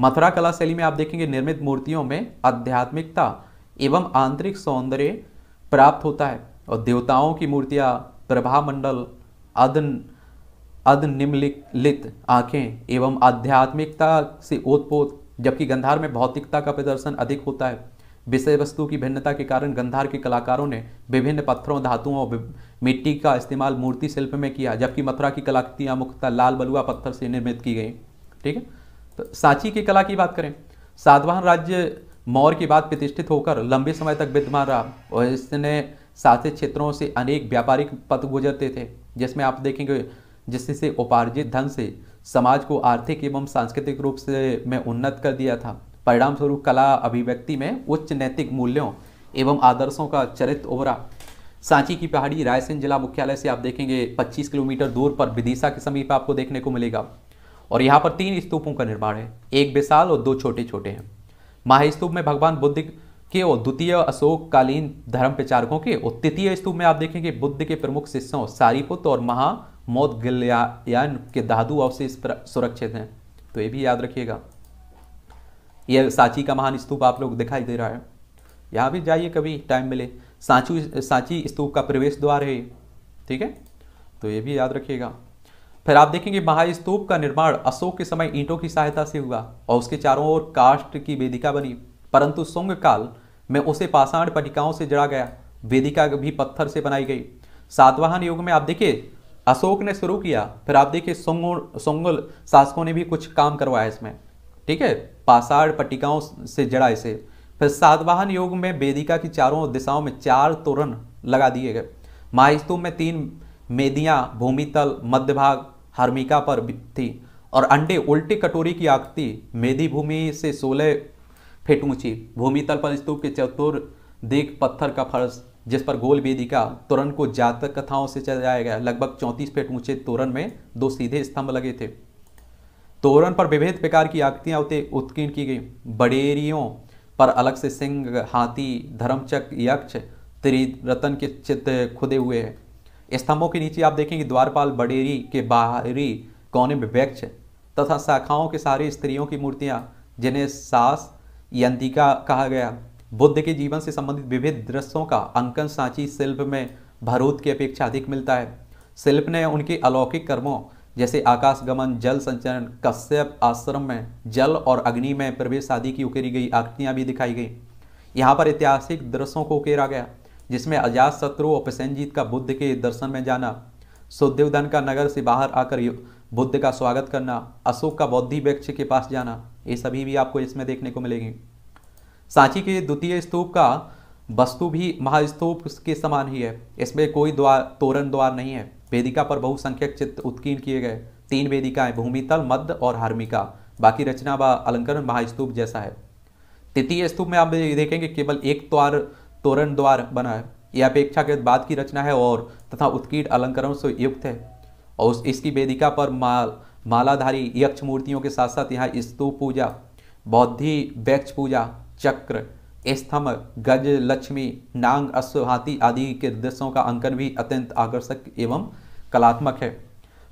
S1: मथुरा कला शैली में आप देखेंगे निर्मित मूर्तियों में आध्यात्मिकता एवं आंतरिक सौंदर्य प्राप्त होता है और देवताओं की मूर्तियाँ मंडल अधन अदनिम्लित आँखें एवं आध्यात्मिकता से ओतपोत जबकि गंधार में भौतिकता का प्रदर्शन अधिक होता है विषय वस्तु की भिन्नता के कारण गंधार के कलाकारों ने विभिन्न पत्थरों धातुओं और मिट्टी का इस्तेमाल मूर्ति शिल्प में किया जबकि मथुरा की कलाकृतियां मुख्यतः लाल बलुआ पत्थर से निर्मित की गई ठीक है तो सांची की कला की बात करें सातवाहन राज्य मौर्य के बाद प्रतिष्ठित होकर लंबे समय तक विद्यमान रहा और इसने शासित क्षेत्रों से अनेक व्यापारिक पद गुजरते थे जिसमें आप देखेंगे जिससे उपार्जित धन से समाज को आर्थिक एवं सांस्कृतिक रूप से में उन्नत कर दिया था परिणाम स्वरूप कला अभिव्यक्ति में उच्च नैतिक मूल्यों एवं आदर्शों का चरित्र उभरा सांची की पहाड़ी रायसेन जिला मुख्यालय से आप देखेंगे 25 किलोमीटर दूर पर विदिशा के समीप आपको देखने को मिलेगा और यहाँ पर तीन स्तूपों का निर्माण है एक विशाल और दो छोटे छोटे हैं महास्तूप में भगवान बुद्ध के और द्वितीय अशोककालीन धर्म प्रचारकों के और तृतीय स्तूप में आप देखेंगे बुद्ध के प्रमुख शिष्यों सारीपुत्र और महा मौत गल्यायन के धादु अवशेष सुरक्षित हैं तो ये भी याद रखिएगा यह सांची का महान स्तूप आप लोग दिखाई दे रहा है यहाँ भी जाइए कभी टाइम मिले सांची सांची स्तूप का प्रवेश द्वार है ठीक है तो ये भी याद रखिएगा फिर आप देखेंगे महास्तूप का निर्माण अशोक के समय ईंटों की सहायता से हुआ और उसके चारों ओर काष्ट की वेदिका बनी परंतु सुंग काल में उसे पाषाण पटिकाओं से जड़ा गया वेदिका भी पत्थर से बनाई गई सातवाहन युग में आप देखिए अशोक ने शुरू किया फिर आप देखिए सुंगुल सुंगुल शासकों ने भी कुछ काम करवाया इसमें ठीक है पाषाण पट्टिकाओं से जड़ा इसे फिर सातवाहन युग में वेदिका की चारों दिशाओं में चार तोरण लगा दिए गए महास्तूप में तीन मेदियाँ भूमितल मध्य भाग हर्मिका पर थी और अंडे उल्टी कटोरी की आकृति मेदी भूमि से सोलह फीट ऊंची भूमि तल पर स्तूप के चतुर देख पत्थर का फर्श जिस पर गोल वेदिका तोरण को जातक कथाओं से चलाया गया लगभग 34 फीट ऊंचे तोरण में दो सीधे स्तंभ लगे थे तोरण पर विभिन्न प्रकार की आकृतियां उत्कीर्ण की गई बडेरियों पर अलग से सिंह हाथी धर्मचक यक्ष त्रिरतन के चित्र खुदे हुए हैं स्तंभों के नीचे आप देखेंगे द्वारपाल बडेरी के बाहरी कोने में वृक्ष तथा शाखाओं के सारे स्त्रियों की मूर्तियां जिन्हें सास यंतिका कहा गया बुद्ध के जीवन से संबंधित विभिन्न दृश्यों का अंकन सांची शिल्प में भरूत की अपेक्षा अधिक मिलता है शिल्प ने उनके अलौकिक कर्मों जैसे आकाशगमन जल संचरण कश्यप आश्रम में जल और अग्नि में प्रवेश आदि की उकेरी गई आकृतियाँ भी दिखाई गई यहाँ पर ऐतिहासिक दृश्यों को उकेरा गया जिसमें अजात शत्रु और प्रसेनजीत का बुद्ध के दर्शन में जाना सुदेवधन का नगर से बाहर आकर बुद्ध का स्वागत करना अशोक का बौद्धि वृक्ष के पास जाना ये सभी भी आपको इसमें देखने को मिलेंगे सांची के द्वितीय स्तूप का वस्तु भी महास्तूप के समान ही है इसमें कोई द्वार तोरण द्वार नहीं है वेदिका पर बहुसंख्यक चित्र उत्कीर्ण किए गए तीन वेदिकाएं भूमितल मध्य और हार्मिका बाकी रचना व अलंकरण महास्तूप जैसा है तृतीय स्तूप में आप देखेंगे केवल एक द्वार तोरण द्वार बना है यह अपेक्षाकृत बाद की रचना है और तथा उत्कीर्ण अलंकरणों से युक्त है और उस इसकी वेदिका पर माल मालाधारी यक्ष मूर्तियों के साथ साथ यहाँ स्तूप पूजा बौद्धि वैक्ष पूजा चक्र स्तंभ गज लक्ष्मी नांग अश्व हाथी आदि के दृश्यों का अंकन भी अत्यंत आकर्षक एवं कलात्मक है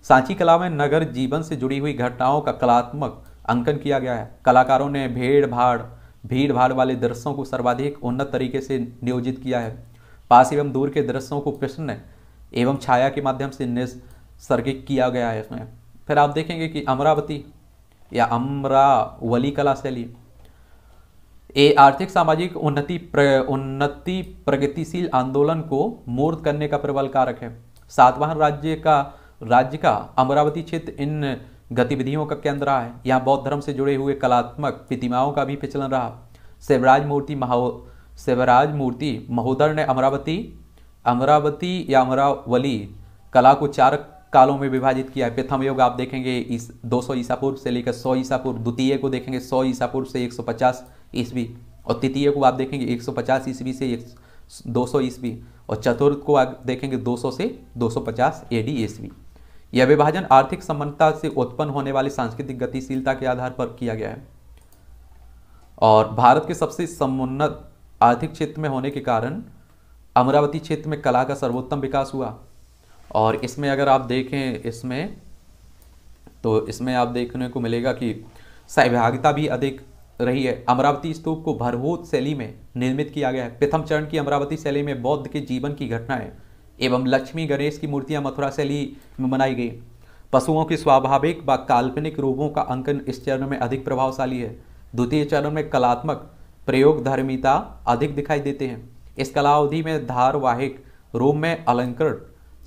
S1: सांची कला में नगर जीवन से जुड़ी हुई घटनाओं का कलात्मक अंकन किया गया है कलाकारों ने भेड़ भाड़ भीड़ भाड़ वाले दृश्यों को सर्वाधिक उन्नत तरीके से नियोजित किया है पास एवं दूर के दृश्यों को प्रश्न एवं छाया के माध्यम से निसर्गिक किया गया है इसमें फिर आप देखेंगे कि अमरावती या अमरावली कला शैली ये आर्थिक सामाजिक उन्नति प्र, उन्नति प्रगतिशील आंदोलन को मूर्त करने का प्रबल कारक है सातवाहन राज्य का राज्य का अमरावती क्षेत्र इन गतिविधियों का केंद्र रहा है यहाँ बौद्ध धर्म से जुड़े हुए कलात्मक प्रतिमाओं का भी प्रचलन रहा शिवराज मूर्ति महो शिवराज मूर्ति महोदर ने अमरावती अमरावती या अमरावली कला को चार कालों में विभाजित किया है प्रथम युग आप देखेंगे इस 200 ईसा पूर्व से लेकर 100 ईसा पूर्व द्वितीय को देखेंगे 100 ईसा पूर्व से 150 ईस्वी और तृतीय को आप देखेंगे 150 ईस्वी से 200 ईस्वी और चतुर्थ को आप देखेंगे 200 से 250 एडी ईस्वी यह विभाजन आर्थिक समानता से उत्पन्न होने वाली सांस्कृतिक गतिशीलता के आधार पर किया गया है और भारत के सबसे समुन्नत आर्थिक क्षेत्र में होने के कारण अमरावती क्षेत्र में कला का सर्वोत्तम विकास हुआ और इसमें अगर आप देखें इसमें तो इसमें आप देखने को मिलेगा कि सहभागिता भी अधिक रही है अमरावती स्तूप को भरभूत शैली में निर्मित किया गया है प्रथम चरण की अमरावती शैली में बौद्ध के जीवन की घटनाएं एवं लक्ष्मी गणेश की मूर्तियां मथुरा शैली में बनाई गई पशुओं की स्वाभाविक व काल्पनिक रूपों का अंकन इस चरण में अधिक प्रभावशाली है द्वितीय चरण में कलात्मक प्रयोग धर्मिता अधिक दिखाई देते हैं इस कलावधि में धारवाहिक रूप में अलंकरण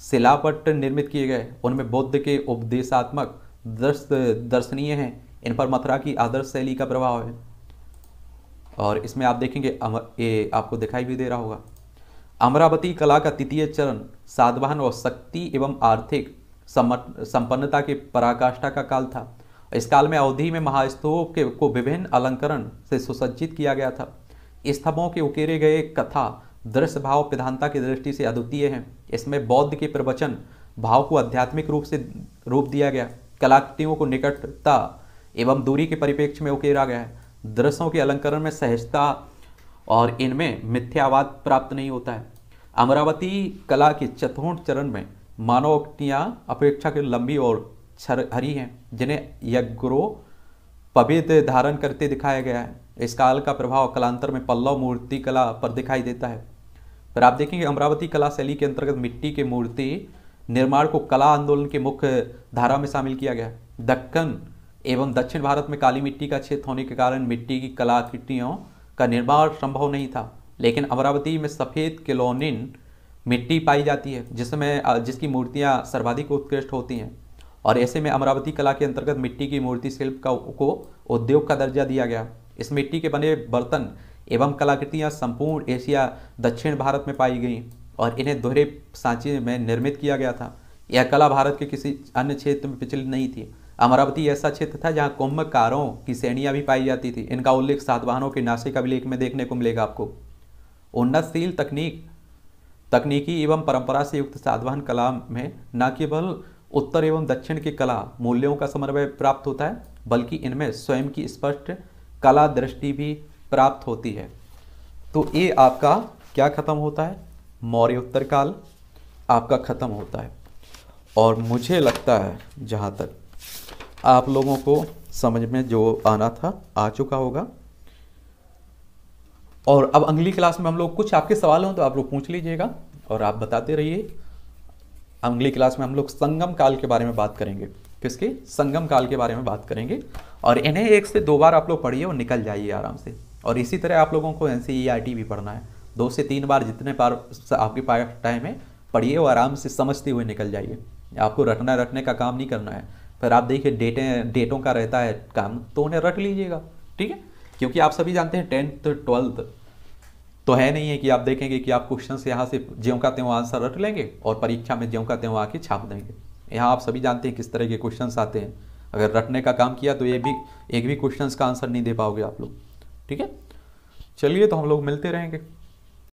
S1: शिलापट निर्मित किए गए उनमें बौद्ध के उपदेशात्मक दर्श दर्शनीय हैं इन पर मथुरा की आदर्श शैली का प्रभाव है और इसमें आप देखेंगे ये आपको दिखाई भी दे रहा होगा अमरावती कला का तृतीय चरण सातवाहन और शक्ति एवं आर्थिक संपन्नता के पराकाष्ठा का काल था इस काल में अवधि में महास्तूप के को विभिन्न अलंकरण से सुसज्जित किया गया था स्तंभों के उकेरे गए कथा दृश्य भाव प्रधानता की दृष्टि से अद्वितीय हैं इसमें बौद्ध के प्रवचन भाव को आध्यात्मिक रूप से रूप दिया गया कलाकृतियों को निकटता एवं दूरी के परिप्रेक्ष्य में उकेरा गया है दृश्यों के अलंकरण में सहजता और इनमें मिथ्यावाद प्राप्त नहीं होता है अमरावती कला के चतुर्थ चरण में मानवियाँ अपेक्षा के लंबी और हरी हैं जिन्हें यज्ञो पवित धारण करते दिखाया गया है इस काल का प्रभाव कलांतर में पल्लव मूर्ति कला पर दिखाई देता है पर आप देखेंगे अमरावती कला शैली के अंतर्गत मिट्टी के मूर्ति निर्माण को कला आंदोलन के मुख्य धारा में शामिल किया गया दक्कन एवं दक्षिण भारत में काली मिट्टी का क्षेत्र होने के कारण मिट्टी की कलाकृतियों का निर्माण संभव नहीं था लेकिन अमरावती में सफ़ेद किलोनिन मिट्टी पाई जाती है जिसमें जिसकी मूर्तियाँ सर्वाधिक उत्कृष्ट होती हैं और ऐसे में अमरावती कला के अंतर्गत मिट्टी की मूर्ति शिल्प का को उद्योग का दर्जा दिया गया इस मिट्टी के बने बर्तन एवं कलाकृतियाँ संपूर्ण एशिया दक्षिण भारत में पाई गई और इन्हें दोहरे सांची में निर्मित किया गया था यह कला भारत के किसी अन्य क्षेत्र में पिछली नहीं थी अमरावती ऐसा क्षेत्र था जहाँ कुंभकारों की श्रेणियाँ भी पाई जाती थी इनका उल्लेख सातवाहनों के नासिक अभिलेख में देखने को मिलेगा आपको उन्नतशील तकनीक तकनीकी एवं परंपरा से युक्त साधवाहन कला में न केवल उत्तर एवं दक्षिण की कला मूल्यों का समन्वय प्राप्त होता है बल्कि इनमें स्वयं की स्पष्ट कला दृष्टि भी प्राप्त होती है तो ये आपका क्या खत्म होता है मौर्य उत्तर काल आपका खत्म होता है और मुझे लगता है जहाँ तक आप लोगों को समझ में जो आना था आ चुका होगा और अब अगली क्लास में हम लोग कुछ आपके सवाल हों तो आप लोग पूछ लीजिएगा और आप बताते रहिए अगली क्लास में हम लोग संगम काल के बारे में बात करेंगे किसके संगम काल के बारे में बात करेंगे और इन्हें एक से दो बार आप लोग पढ़िए और निकल जाइए आराम से और इसी तरह आप लोगों को एन e भी पढ़ना है दो से तीन बार जितने बार आपके पास टाइम है पढ़िए और आराम से समझते हुए निकल जाइए आपको रटना रटने का काम नहीं करना है फिर आप देखिए डेटें डेटों का रहता है काम तो उन्हें रट लीजिएगा ठीक है क्योंकि आप सभी जानते हैं टेंथ ट्वेल्थ तो है नहीं है कि आप देखेंगे कि आप क्वेश्चन यहाँ से ज्यों का त्यों आंसर रट लेंगे और परीक्षा में ज्यों का त्यों आके छाप देंगे यहाँ आप सभी जानते हैं किस तरह के क्वेश्चन आते हैं अगर रटने का काम किया तो ये भी एक भी क्वेश्चन का आंसर नहीं दे पाओगे आप लोग ठीक है चलिए तो हम लोग मिलते रहेंगे